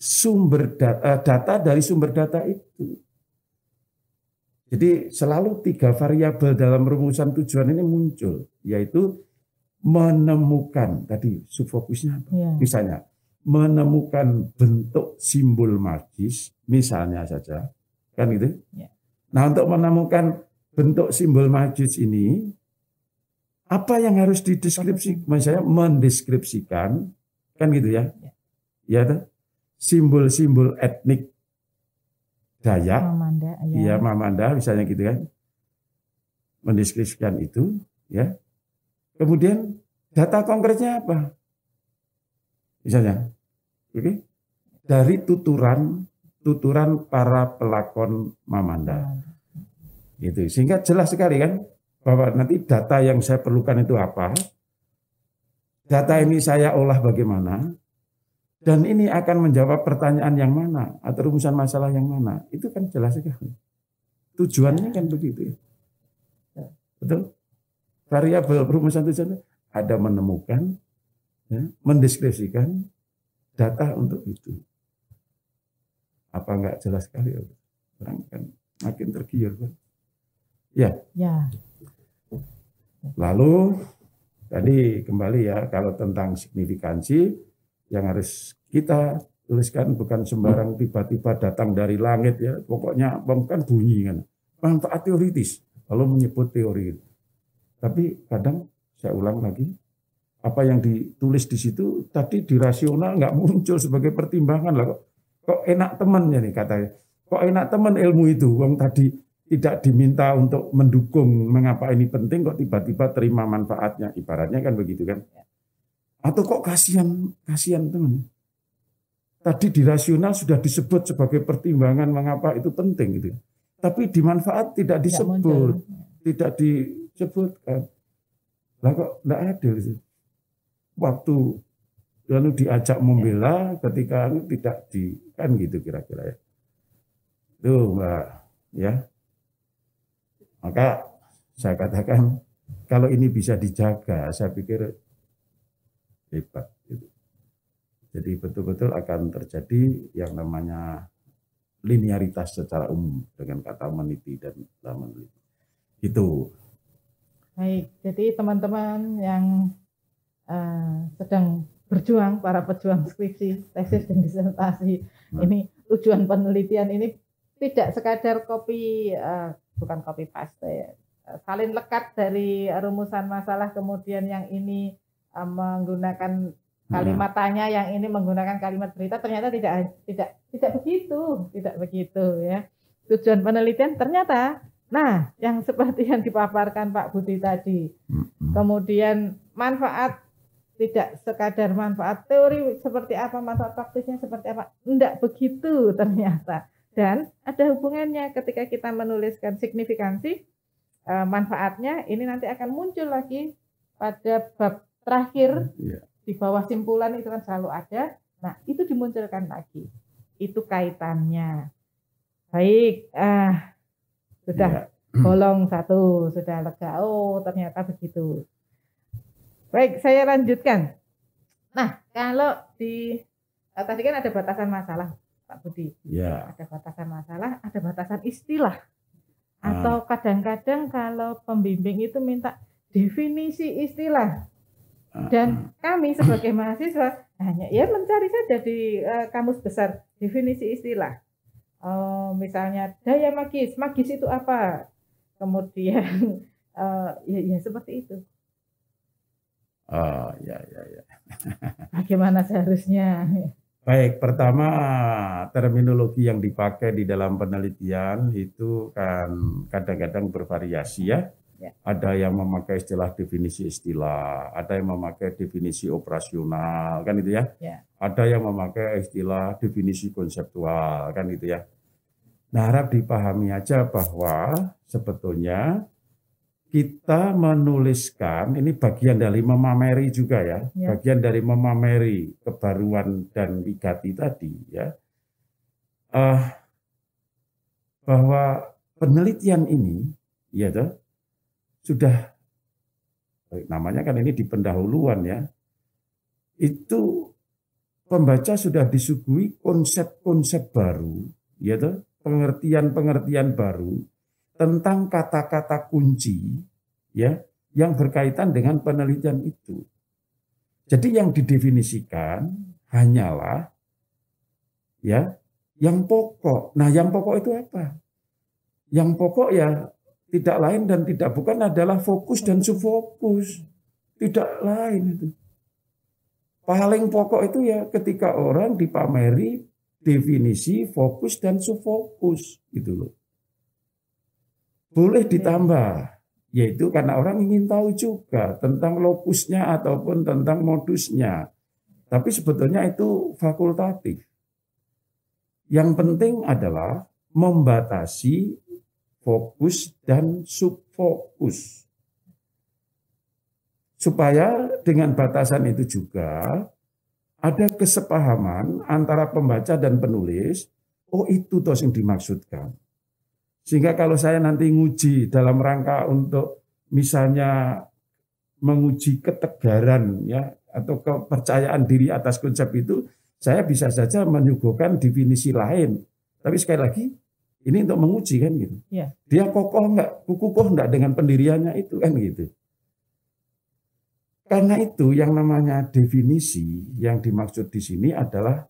sumber data, eh, data dari sumber data itu. Jadi selalu tiga variabel dalam rumusan tujuan ini muncul, yaitu menemukan tadi subfokusnya apa? Ya. Misalnya menemukan bentuk simbol magis, misalnya saja, kan gitu. Ya. Nah untuk menemukan bentuk simbol magis ini, apa yang harus dideskripsi? Misalnya mendeskripsikan, kan gitu ya? Ya, ya simbol-simbol etnik Dayak, Mamanda, ya. ya Mamanda misalnya gitu kan, mendeskripsikan itu, ya. Kemudian data konkretnya apa? Misalnya, oke, okay? dari tuturan tuturan para pelakon Mamanda, Mamanda. gitu. Sehingga jelas sekali kan bahwa nanti data yang saya perlukan itu apa, data ini saya olah bagaimana, dan ini akan menjawab pertanyaan yang mana atau rumusan masalah yang mana. Itu kan jelas sekali. Tujuannya kan begitu ya. ya betul? Variabel rumusan tujuannya ada menemukan, ya, mendeskripsikan data untuk itu. Apa enggak jelas sekali? Orang kan makin tergiur. Kan? Ya. ya. Lalu tadi kembali ya kalau tentang signifikansi yang harus kita tuliskan bukan sembarang tiba-tiba datang dari langit ya pokoknya bukan bunyi kan manfaat teoritis kalau menyebut teori tapi kadang saya ulang lagi apa yang ditulis di situ tadi di rasional nggak muncul sebagai pertimbangan lah kok, kok enak teman ya nih katanya kok enak teman ilmu itu wong tadi tidak diminta untuk mendukung mengapa ini penting kok tiba-tiba terima manfaatnya ibaratnya kan begitu kan ya. Atau kok kasihan, kasihan teman. Tadi di rasional sudah disebut sebagai pertimbangan mengapa itu penting gitu. Ya. Tapi di manfaat tidak disebut, tidak, tidak disebutkan. Lah kok tidak adil sih. Waktu lalu diajak membela ketika anu tidak di kan gitu kira-kira ya. Tuh Mbak ya. Maka saya katakan kalau ini bisa dijaga, saya pikir hebat gitu. Jadi betul-betul akan terjadi yang namanya linearitas secara umum dengan kata meniti dan laman Itu. Baik, jadi teman-teman yang uh, sedang berjuang, para pejuang skripsi, tesis dan disertasi, nah. ini tujuan penelitian ini tidak sekadar kopi, uh, eh, bukan kopi paste ya, eh, salin lekat dari rumusan masalah kemudian yang ini Eh, menggunakan hmm. kalimat tanya yang ini menggunakan kalimat berita ternyata tidak tidak tidak begitu tidak begitu ya tujuan penelitian ternyata nah yang seperti yang dipaparkan Pak Budi tadi hmm. kemudian manfaat tidak sekadar manfaat teori seperti apa manfaat praktisnya seperti apa tidak begitu ternyata dan ada hubungannya ketika kita menuliskan signifikansi eh, manfaatnya ini nanti akan muncul lagi pada bab terakhir yeah. di bawah simpulan itu kan selalu ada. Nah, itu dimunculkan lagi. Itu kaitannya. Baik, ah sudah yeah. bolong satu, sudah lega. Oh, ternyata begitu. Baik, saya lanjutkan. Nah, kalau di eh, tadi kan ada batasan masalah, Pak Budi. Yeah. Ada batasan masalah, ada batasan istilah. Ah. Atau kadang-kadang kalau pembimbing itu minta definisi istilah. Dan kami sebagai mahasiswa hanya ya mencari saja di uh, kamus besar definisi istilah. Uh, misalnya daya magis, magis itu apa? Kemudian uh, ya, ya seperti itu. Oh ya ya ya. Bagaimana seharusnya? Baik, pertama terminologi yang dipakai di dalam penelitian itu kan kadang-kadang bervariasi ya. Ya. Ada yang memakai istilah definisi istilah, ada yang memakai definisi operasional, kan itu ya. ya. Ada yang memakai istilah definisi konseptual, kan itu ya. Nah, harap dipahami aja bahwa sebetulnya kita menuliskan ini bagian dari memameri juga ya, ya. bagian dari memameri kebaruan dan ikati tadi ya, uh, bahwa penelitian ini ya toh, sudah namanya kan ini di pendahuluan ya. Itu pembaca sudah disuguhi konsep-konsep baru, yaitu pengertian-pengertian baru tentang kata-kata kunci ya yang berkaitan dengan penelitian itu. Jadi yang didefinisikan hanyalah ya yang pokok. Nah, yang pokok itu apa? Yang pokok ya tidak lain dan tidak bukan adalah fokus dan subfokus. Tidak lain itu. Paling pokok itu ya ketika orang dipameri definisi fokus dan subfokus gitu loh. Boleh ditambah yaitu karena orang ingin tahu juga tentang lokusnya ataupun tentang modusnya. Tapi sebetulnya itu fakultatif. Yang penting adalah membatasi fokus dan subfokus. Supaya dengan batasan itu juga ada kesepahaman antara pembaca dan penulis, oh itu tos yang dimaksudkan. Sehingga kalau saya nanti nguji dalam rangka untuk misalnya menguji ketegaran ya atau kepercayaan diri atas konsep itu, saya bisa saja menyuguhkan definisi lain. Tapi sekali lagi ini untuk menguji kan gitu. Yeah. Dia kokoh nggak, kukuh enggak dengan pendiriannya itu kan gitu. Karena itu yang namanya definisi yang dimaksud di sini adalah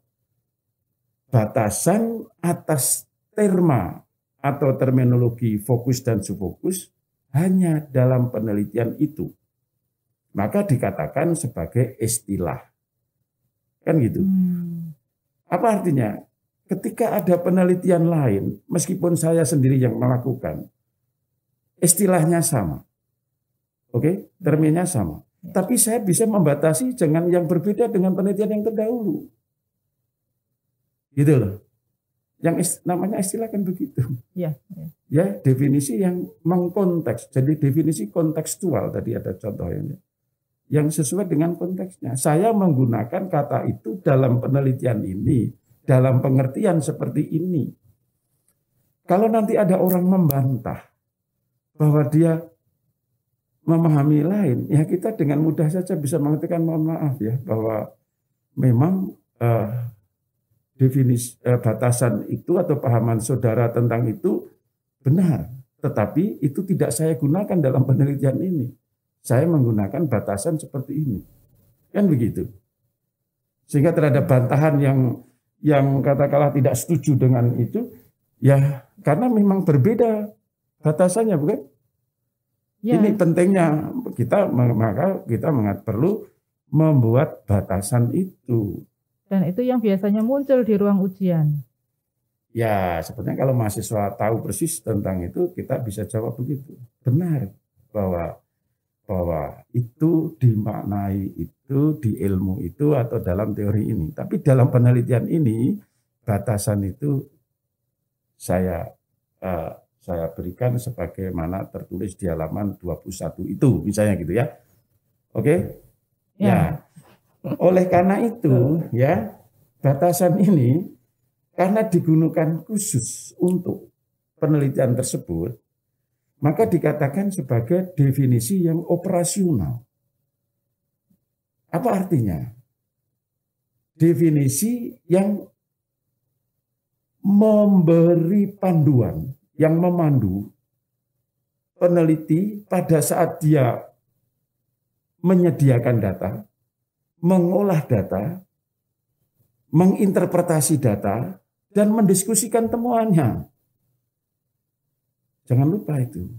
batasan atas terma atau terminologi fokus dan subfokus hanya dalam penelitian itu. Maka dikatakan sebagai istilah. Kan gitu. Hmm. Apa artinya? ketika ada penelitian lain, meskipun saya sendiri yang melakukan, istilahnya sama. Oke, terminnya sama. Tapi saya bisa membatasi dengan yang berbeda dengan penelitian yang terdahulu. Gitu loh. Yang ist namanya istilah kan begitu. Ya, ya. ya, definisi yang mengkonteks. Jadi definisi kontekstual tadi ada contohnya. Yang sesuai dengan konteksnya. Saya menggunakan kata itu dalam penelitian ini dalam pengertian seperti ini. Kalau nanti ada orang membantah bahwa dia memahami lain, ya kita dengan mudah saja bisa mengatakan mohon maaf ya bahwa memang uh, eh, definisi uh, eh, batasan itu atau pahaman saudara tentang itu benar, tetapi itu tidak saya gunakan dalam penelitian ini. Saya menggunakan batasan seperti ini. Kan begitu. Sehingga terhadap bantahan yang yang katakanlah tidak setuju dengan itu, ya karena memang berbeda batasannya bukan? Ya. Ini pentingnya kita maka kita mengat perlu membuat batasan itu. Dan itu yang biasanya muncul di ruang ujian. Ya, sebenarnya kalau mahasiswa tahu persis tentang itu, kita bisa jawab begitu. Benar bahwa bahwa itu dimaknai itu di ilmu itu atau dalam teori ini. Tapi dalam penelitian ini batasan itu saya uh, saya berikan sebagaimana tertulis di halaman 21 itu misalnya gitu ya. Oke? Okay? Ya. ya. Oleh karena itu ya batasan ini karena digunakan khusus untuk penelitian tersebut maka dikatakan sebagai definisi yang operasional. Apa artinya? Definisi yang memberi panduan, yang memandu peneliti pada saat dia menyediakan data, mengolah data, menginterpretasi data, dan mendiskusikan temuannya. Jangan lupa itu.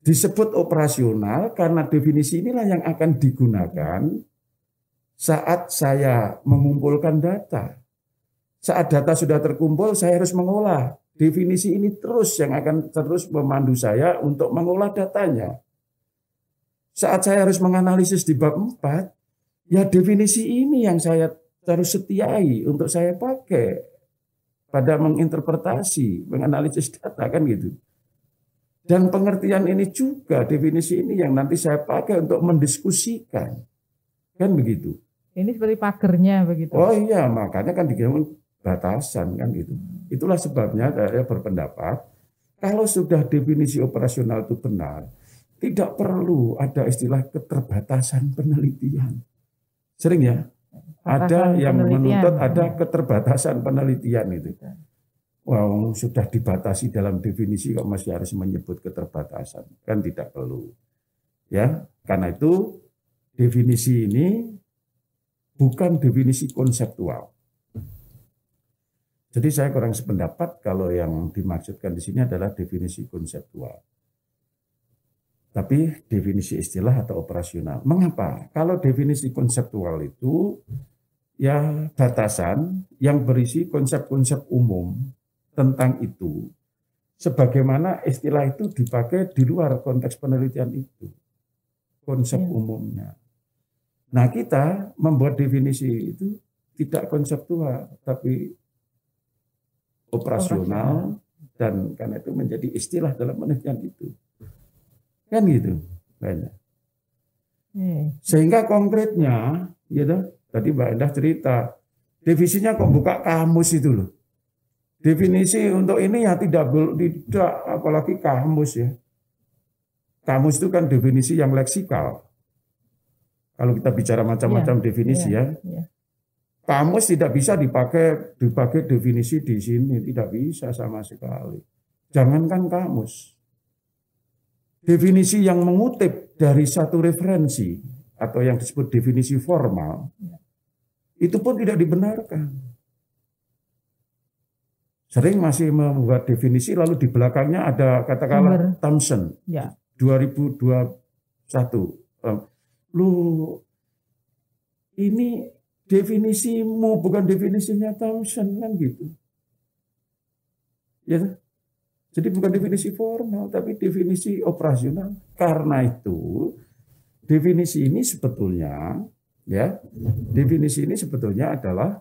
Disebut operasional karena definisi inilah yang akan digunakan saat saya mengumpulkan data. Saat data sudah terkumpul, saya harus mengolah. Definisi ini terus yang akan terus memandu saya untuk mengolah datanya. Saat saya harus menganalisis di bab 4, ya definisi ini yang saya harus setiai untuk saya pakai pada menginterpretasi, menganalisis data kan gitu. Dan pengertian ini juga definisi ini yang nanti saya pakai untuk mendiskusikan. Kan begitu. Ini seperti pagernya begitu. Oh iya, makanya kan digunakan batasan kan gitu. Itulah sebabnya saya berpendapat kalau sudah definisi operasional itu benar, tidak perlu ada istilah keterbatasan penelitian. Sering ya? ada yang menuntut ada keterbatasan penelitian itu. Wow, sudah dibatasi dalam definisi kok masih harus menyebut keterbatasan. Kan tidak perlu. Ya, karena itu definisi ini bukan definisi konseptual. Jadi saya kurang sependapat kalau yang dimaksudkan di sini adalah definisi konseptual tapi definisi istilah atau operasional. Mengapa? Kalau definisi konseptual itu ya batasan yang berisi konsep-konsep umum tentang itu sebagaimana istilah itu dipakai di luar konteks penelitian itu konsep ya. umumnya. Nah, kita membuat definisi itu tidak konseptual tapi operasional, operasional. dan karena itu menjadi istilah dalam penelitian itu. Kan gitu. Banyak. Sehingga konkretnya, gitu, tadi Mbak Endah cerita, definisinya kok buka kamus itu loh. Definisi untuk ini ya tidak tidak apalagi kamus ya. Kamus itu kan definisi yang leksikal. Kalau kita bicara macam-macam iya, iya, ya, definisi ya, ya. ya. Kamus tidak bisa dipakai dipakai definisi di sini tidak bisa sama sekali. Jangankan kamus definisi yang mengutip dari satu referensi atau yang disebut definisi formal itu pun tidak dibenarkan. Sering masih membuat definisi lalu di belakangnya ada kata-kata katakanlah Thompson ya. 2021. Eh, lu ini definisimu bukan definisinya Thompson kan gitu. Ya. Kan? Jadi bukan definisi formal, tapi definisi operasional. Karena itu, definisi ini sebetulnya, ya, definisi ini sebetulnya adalah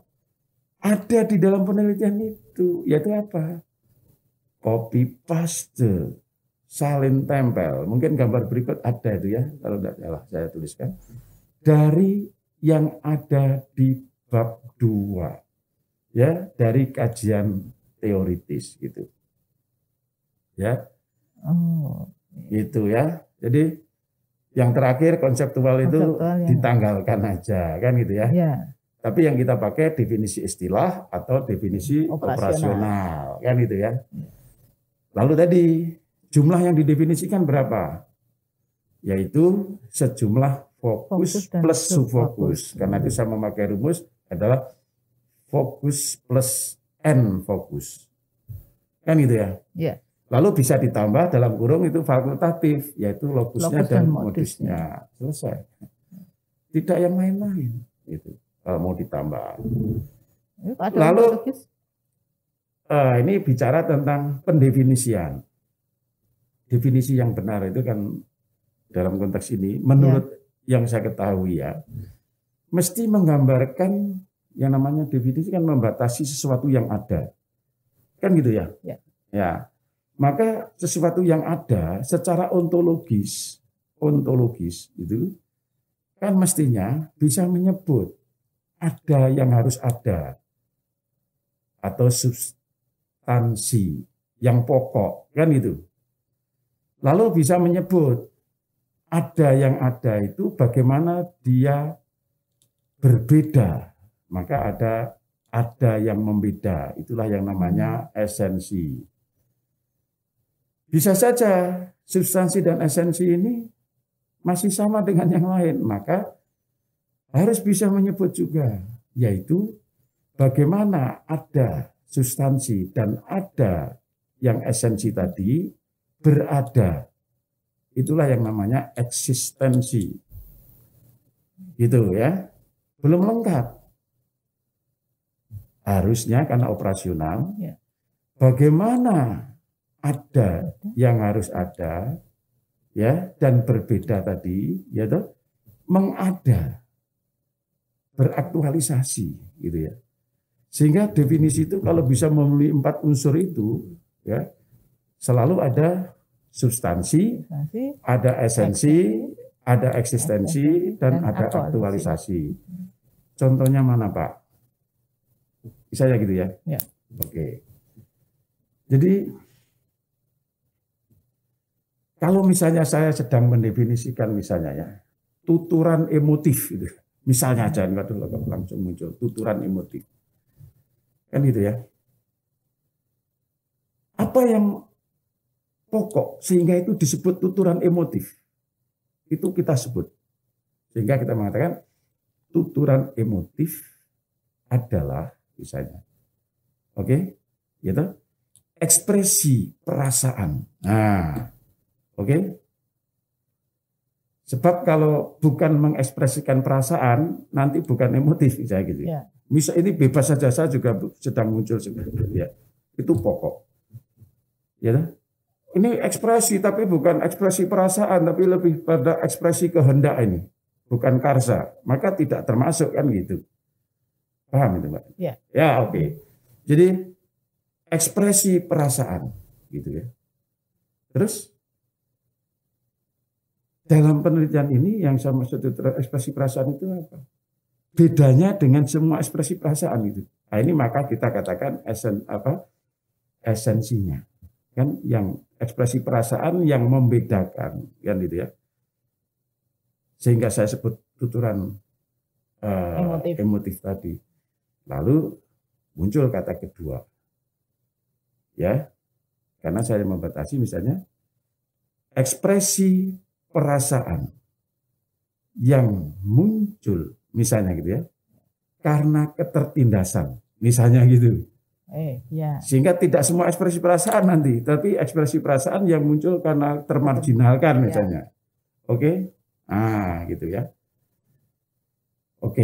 ada di dalam penelitian itu, yaitu apa? Copy paste, salin tempel. Mungkin gambar berikut ada itu ya, kalau tidak salah saya tuliskan. Dari yang ada di bab dua ya, dari kajian teoritis gitu ya oh. Iya. itu ya jadi yang terakhir konseptual itu konseptual, ya. ditanggalkan aja kan gitu ya. ya tapi yang kita pakai definisi istilah atau definisi operasional, operasional kan gitu ya iya. lalu tadi jumlah yang didefinisikan berapa yaitu sejumlah fokus, fokus plus subfokus karena itu saya memakai rumus adalah fokus plus n fokus kan gitu ya, ya. Lalu bisa ditambah dalam kurung itu fakultatif, yaitu lokusnya dan, modusnya. Selesai. Tidak yang main-main. Gitu. Kalau mau ditambah. Lalu eh, ini bicara tentang pendefinisian. Definisi yang benar itu kan dalam konteks ini menurut ya. yang saya ketahui ya, mesti menggambarkan yang namanya definisi kan membatasi sesuatu yang ada. Kan gitu ya? Ya. ya maka sesuatu yang ada secara ontologis, ontologis itu kan mestinya bisa menyebut ada yang harus ada atau substansi yang pokok kan itu. Lalu bisa menyebut ada yang ada itu bagaimana dia berbeda. Maka ada ada yang membeda, itulah yang namanya esensi. Bisa saja substansi dan esensi ini masih sama dengan yang lain, maka harus bisa menyebut juga, yaitu bagaimana ada substansi dan ada yang esensi tadi berada. Itulah yang namanya eksistensi. Gitu ya. Belum lengkap. Harusnya karena operasional. Ya. Bagaimana ada yang harus ada ya dan berbeda tadi ya toh mengada beraktualisasi gitu ya sehingga definisi itu kalau bisa memenuhi empat unsur itu ya selalu ada substansi ada esensi ada eksistensi dan ada aktualisasi hmm. contohnya mana pak bisa ya gitu ya, ya. oke jadi kalau misalnya saya sedang mendefinisikan misalnya ya, tuturan emotif gitu. Misalnya aja enggak dulu langsung muncul tuturan emotif. Kan gitu ya. Apa yang pokok sehingga itu disebut tuturan emotif? Itu kita sebut. Sehingga kita mengatakan tuturan emotif adalah misalnya. Oke? Okay? Gitu. Ekspresi perasaan. Nah, Oke. Okay? Sebab kalau bukan mengekspresikan perasaan, nanti bukan emotif saya gitu. Ya. ya. Misal ini bebas saja saya juga sedang muncul Ya. Itu pokok. Ya. Ini ekspresi tapi bukan ekspresi perasaan tapi lebih pada ekspresi kehendak ini. Bukan karsa, maka tidak termasuk kan gitu. Paham itu, Mbak? Ya. Ya, oke. Okay. Jadi ekspresi perasaan gitu ya. Terus dalam penelitian ini yang saya maksud itu ekspresi perasaan itu apa? Bedanya dengan semua ekspresi perasaan itu. Nah, ini maka kita katakan esen apa? esensinya. Kan yang ekspresi perasaan yang membedakan kan gitu ya. Sehingga saya sebut tuturan uh, emotif. emotif tadi. Lalu muncul kata kedua. Ya. Karena saya membatasi misalnya ekspresi perasaan yang muncul misalnya gitu ya karena ketertindasan misalnya gitu eh, ya. sehingga tidak semua ekspresi perasaan nanti tapi ekspresi perasaan yang muncul karena termarginalkan iya. misalnya ya. oke okay? ah gitu ya oke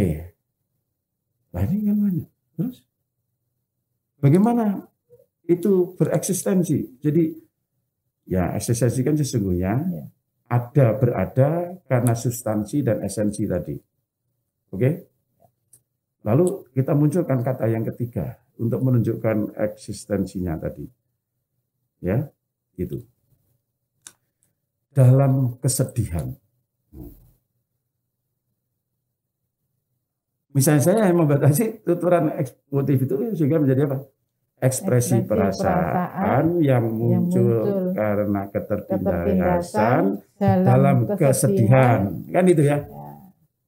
okay. ini kan banyak terus bagaimana itu bereksistensi jadi ya eksistensi kan sesungguhnya ya ada berada karena substansi dan esensi tadi. Oke? Okay? Lalu kita munculkan kata yang ketiga untuk menunjukkan eksistensinya tadi. Ya, itu. Dalam kesedihan. Misalnya saya membatasi tuturan eksekutif itu juga menjadi apa? ekspresi, perasaan, yang muncul, karena ketertindasan dalam, kesedihan. Kan itu ya? ya.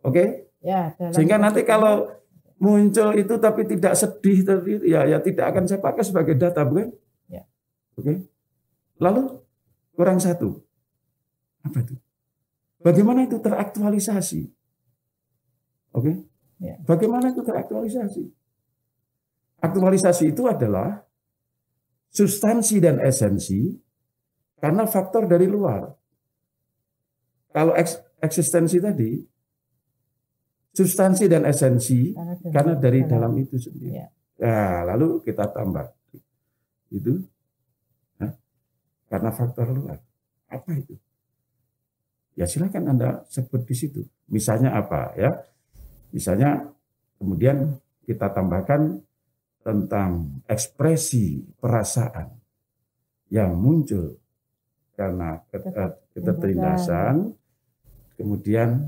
Oke? Ya, Sehingga nanti kalau muncul itu tapi tidak sedih tadi ya ya tidak akan saya pakai sebagai data, bukan? Ya. Oke. Lalu kurang satu. Apa itu? Bagaimana itu teraktualisasi? Oke. Bagaimana itu teraktualisasi? Aktualisasi itu adalah substansi dan esensi karena faktor dari luar. Kalau eks, eksistensi tadi, substansi dan esensi karena, karena dari dalam, dalam itu sendiri. Ya. Nah, lalu kita tambah itu nah, karena faktor luar. Apa itu? Ya silakan anda sebut di situ. Misalnya apa ya? Misalnya kemudian kita tambahkan tentang ekspresi perasaan yang muncul karena eh, ketertindasan, kemudian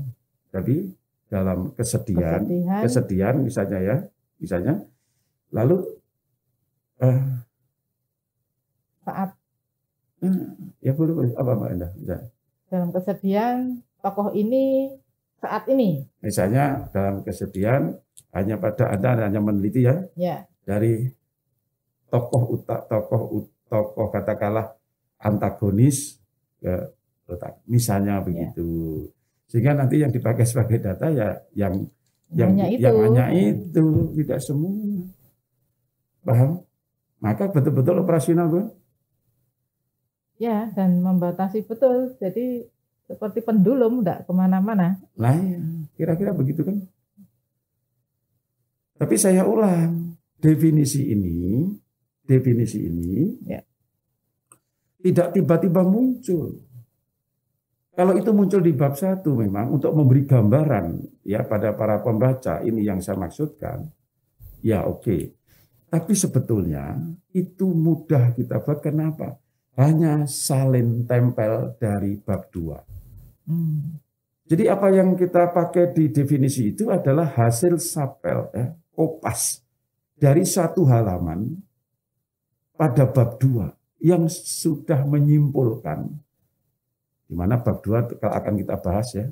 tapi dalam kesedihan, kesedihan, misalnya ya, misalnya, lalu eh, saat hmm, ya boleh boleh apa mbak Indah bisa dalam kesedihan tokoh ini saat ini misalnya dalam kesedihan hanya pada anda hanya meneliti ya, ya dari tokoh utak tokoh tokoh katakanlah antagonis ke ya, otak misalnya ya. begitu ya. sehingga nanti yang dipakai sebagai data ya yang yang hanya itu. yang hanya itu tidak semua paham maka betul-betul operasional kan ya dan membatasi betul jadi seperti pendulum tidak kemana-mana lah iya, kira-kira begitu kan tapi saya ulang definisi ini, definisi ini ya, tidak tiba-tiba muncul. Kalau itu muncul di bab satu memang untuk memberi gambaran ya pada para pembaca ini yang saya maksudkan. Ya oke. Okay. Tapi sebetulnya itu mudah kita buat. Kenapa? Hanya salin tempel dari bab dua. Hmm. Jadi apa yang kita pakai di definisi itu adalah hasil sapel, ya, opas dari satu halaman pada bab dua yang sudah menyimpulkan di mana bab dua akan kita bahas ya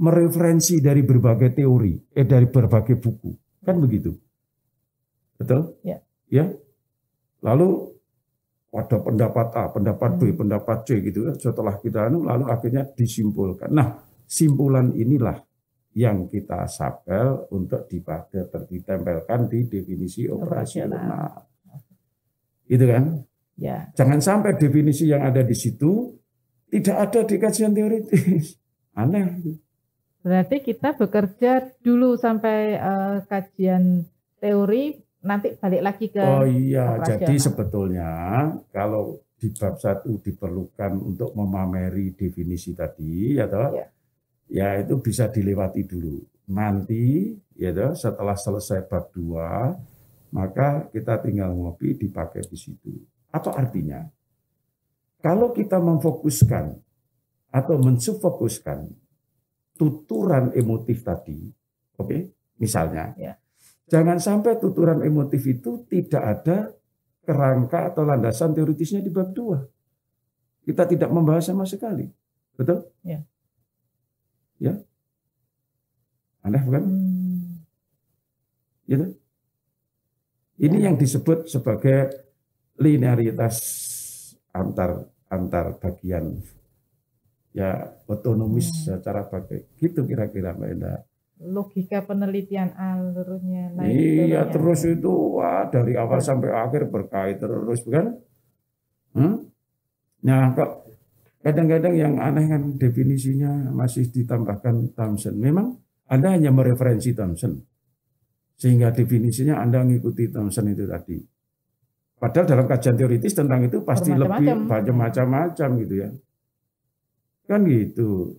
mereferensi dari berbagai teori eh dari berbagai buku kan begitu betul ya ya lalu ada pendapat A pendapat B hmm. pendapat C gitu kan, setelah kita anu, lalu akhirnya disimpulkan nah simpulan inilah yang kita sabel untuk dipakai ditempelkan di definisi operasional. operasional. Itu kan? Ya. Jangan sampai definisi yang ada di situ tidak ada di kajian teoritis. Aneh. Berarti kita bekerja dulu sampai uh, kajian teori nanti balik lagi ke Oh iya, jadi sebetulnya kalau di bab satu diperlukan untuk memameri definisi tadi ya toh. Ya ya itu bisa dilewati dulu. Nanti ya toh, setelah selesai bab 2 maka kita tinggal ngopi dipakai di situ. Atau artinya? Kalau kita memfokuskan atau mensufokuskan tuturan emotif tadi, oke, okay? misalnya, ya. jangan sampai tuturan emotif itu tidak ada kerangka atau landasan teoritisnya di bab dua. Kita tidak membahas sama sekali. Betul? Ya. Ya. Aneh bukan? Hmm. Gitu. Ini yang disebut sebagai linearitas antar antar bagian ya otonomis hmm. secara bagai gitu kira-kira Mbak Enda. Logika penelitian alurnya. Iya alurnya. terus itu wah, dari awal sampai akhir berkait terus bukan? Hmm? Nah kok Kadang-kadang yang aneh kan definisinya masih ditambahkan Thompson. Memang Anda hanya mereferensi Thompson. Sehingga definisinya Anda mengikuti Thompson itu tadi. Padahal dalam kajian teoritis tentang itu pasti lebih banyak macam-macam gitu ya. Kan gitu.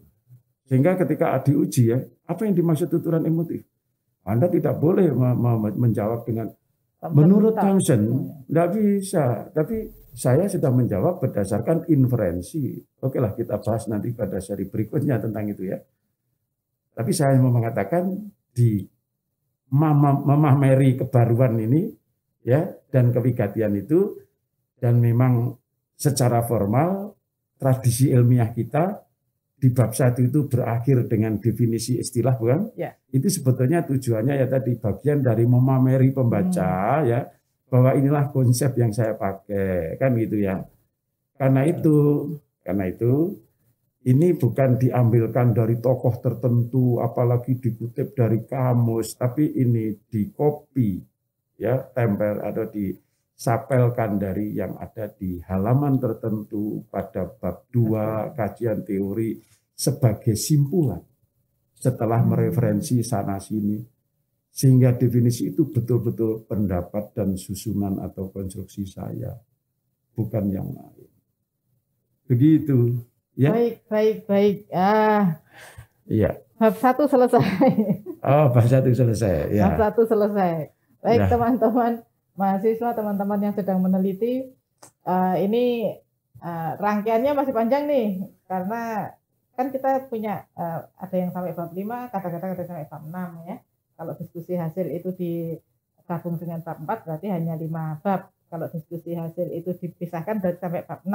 Sehingga ketika diuji ya, apa yang dimaksud tuturan emotif? Anda tidak boleh menjawab dengan Menurut Townsend, tidak oh, iya. bisa. Tapi saya sudah menjawab berdasarkan inferensi. Oke lah kita bahas nanti pada seri berikutnya tentang itu ya. Tapi saya mau mengatakan di Mama, Mama Mary kebaruan ini ya dan kewigatian itu dan memang secara formal tradisi ilmiah kita di bab satu itu berakhir dengan definisi istilah bukan? Ya. Itu sebetulnya tujuannya ya tadi bagian dari memameri pembaca hmm. ya bahwa inilah konsep yang saya pakai kan gitu ya. Karena ya. itu, karena itu ini bukan diambilkan dari tokoh tertentu apalagi dikutip dari kamus tapi ini di dikopi ya tempel atau di sapelkan dari yang ada di halaman tertentu pada bab 2 kajian teori sebagai simpulan setelah mereferensi sana sini sehingga definisi itu betul-betul pendapat dan susunan atau konstruksi saya bukan yang lain begitu ya baik baik baik ah iya bab satu selesai oh bab satu selesai ya bab satu selesai baik ya. teman-teman ya mahasiswa teman-teman yang sedang meneliti eh, ini eh, rangkaiannya masih panjang nih karena kan kita punya eh, ada yang sampai bab 5, kata-kata ada sampai bab 6 ya. Kalau diskusi hasil itu digabung dengan bab 4 berarti hanya 5 bab. Kalau diskusi hasil itu dipisahkan dari sampai bab 6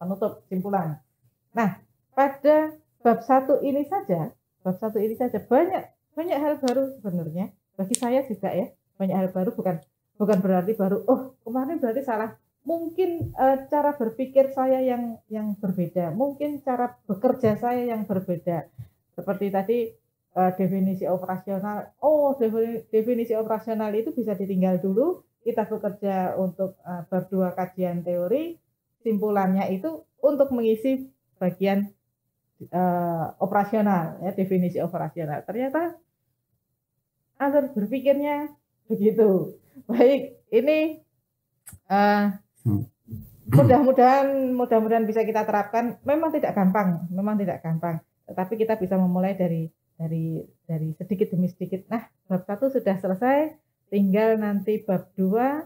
penutup simpulan. Nah, pada bab 1 ini saja, bab 1 ini saja banyak banyak hal baru sebenarnya bagi saya juga ya banyak hal baru bukan bukan berarti baru oh kemarin berarti salah mungkin uh, cara berpikir saya yang yang berbeda mungkin cara bekerja saya yang berbeda seperti tadi uh, definisi operasional oh definisi operasional itu bisa ditinggal dulu kita bekerja untuk uh, berdua kajian teori simpulannya itu untuk mengisi bagian uh, operasional ya definisi operasional ternyata agar berpikirnya begitu Baik, ini uh, mudah-mudahan mudah-mudahan bisa kita terapkan. Memang tidak gampang, memang tidak gampang. Tetapi kita bisa memulai dari dari dari sedikit demi sedikit. Nah, bab satu sudah selesai, tinggal nanti bab dua,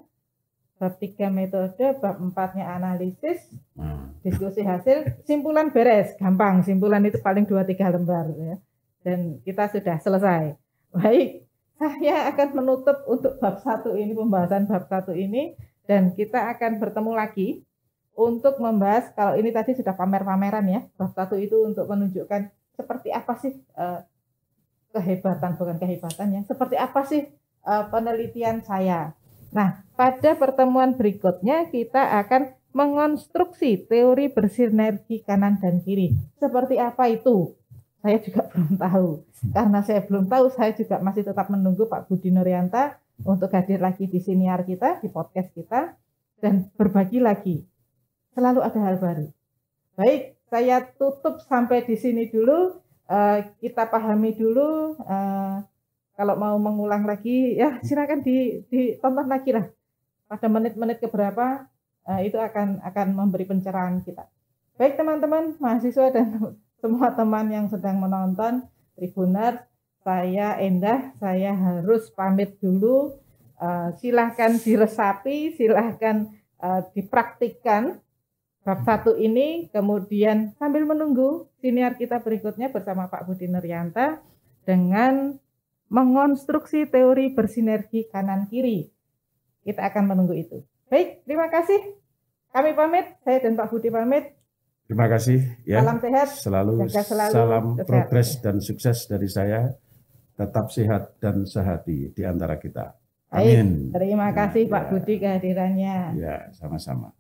bab tiga metode, bab empatnya analisis, hmm. diskusi hasil, simpulan beres, gampang. Simpulan itu paling dua tiga lembar ya. Dan kita sudah selesai. Baik, saya akan menutup untuk bab satu ini pembahasan bab satu ini dan kita akan bertemu lagi untuk membahas kalau ini tadi sudah pamer-pameran ya bab satu itu untuk menunjukkan seperti apa sih eh, kehebatan bukan kehebatan ya seperti apa sih eh, penelitian saya. Nah pada pertemuan berikutnya kita akan mengonstruksi teori bersinergi kanan dan kiri. Seperti apa itu? saya juga belum tahu. Hmm. Karena saya belum tahu, saya juga masih tetap menunggu Pak Budi Nuryanta untuk hadir lagi di siniar kita, di podcast kita, dan berbagi lagi. Selalu ada hal baru. Baik, saya tutup sampai di sini dulu. Eh, kita pahami dulu. Eh, kalau mau mengulang lagi, ya hmm. silakan ditonton lagi lah. Pada menit-menit keberapa uh, itu akan akan memberi pencerahan kita. Baik teman-teman mahasiswa dan semua teman yang sedang menonton Tribuner, saya Endah, saya harus pamit dulu. Uh, silahkan diresapi, silahkan uh, dipraktikkan bab satu ini, kemudian sambil menunggu siniar kita berikutnya bersama Pak Budi Nerianta dengan mengonstruksi teori bersinergi kanan-kiri. Kita akan menunggu itu. Baik, terima kasih. Kami pamit, saya dan Pak Budi pamit. Terima kasih. Ya. Salam sehat. Selalu, selalu salam progres dan sukses dari saya. Tetap sehat dan sehati di antara kita. Amin. Baik, terima kasih ya. Pak Budi kehadirannya. Ya, sama-sama.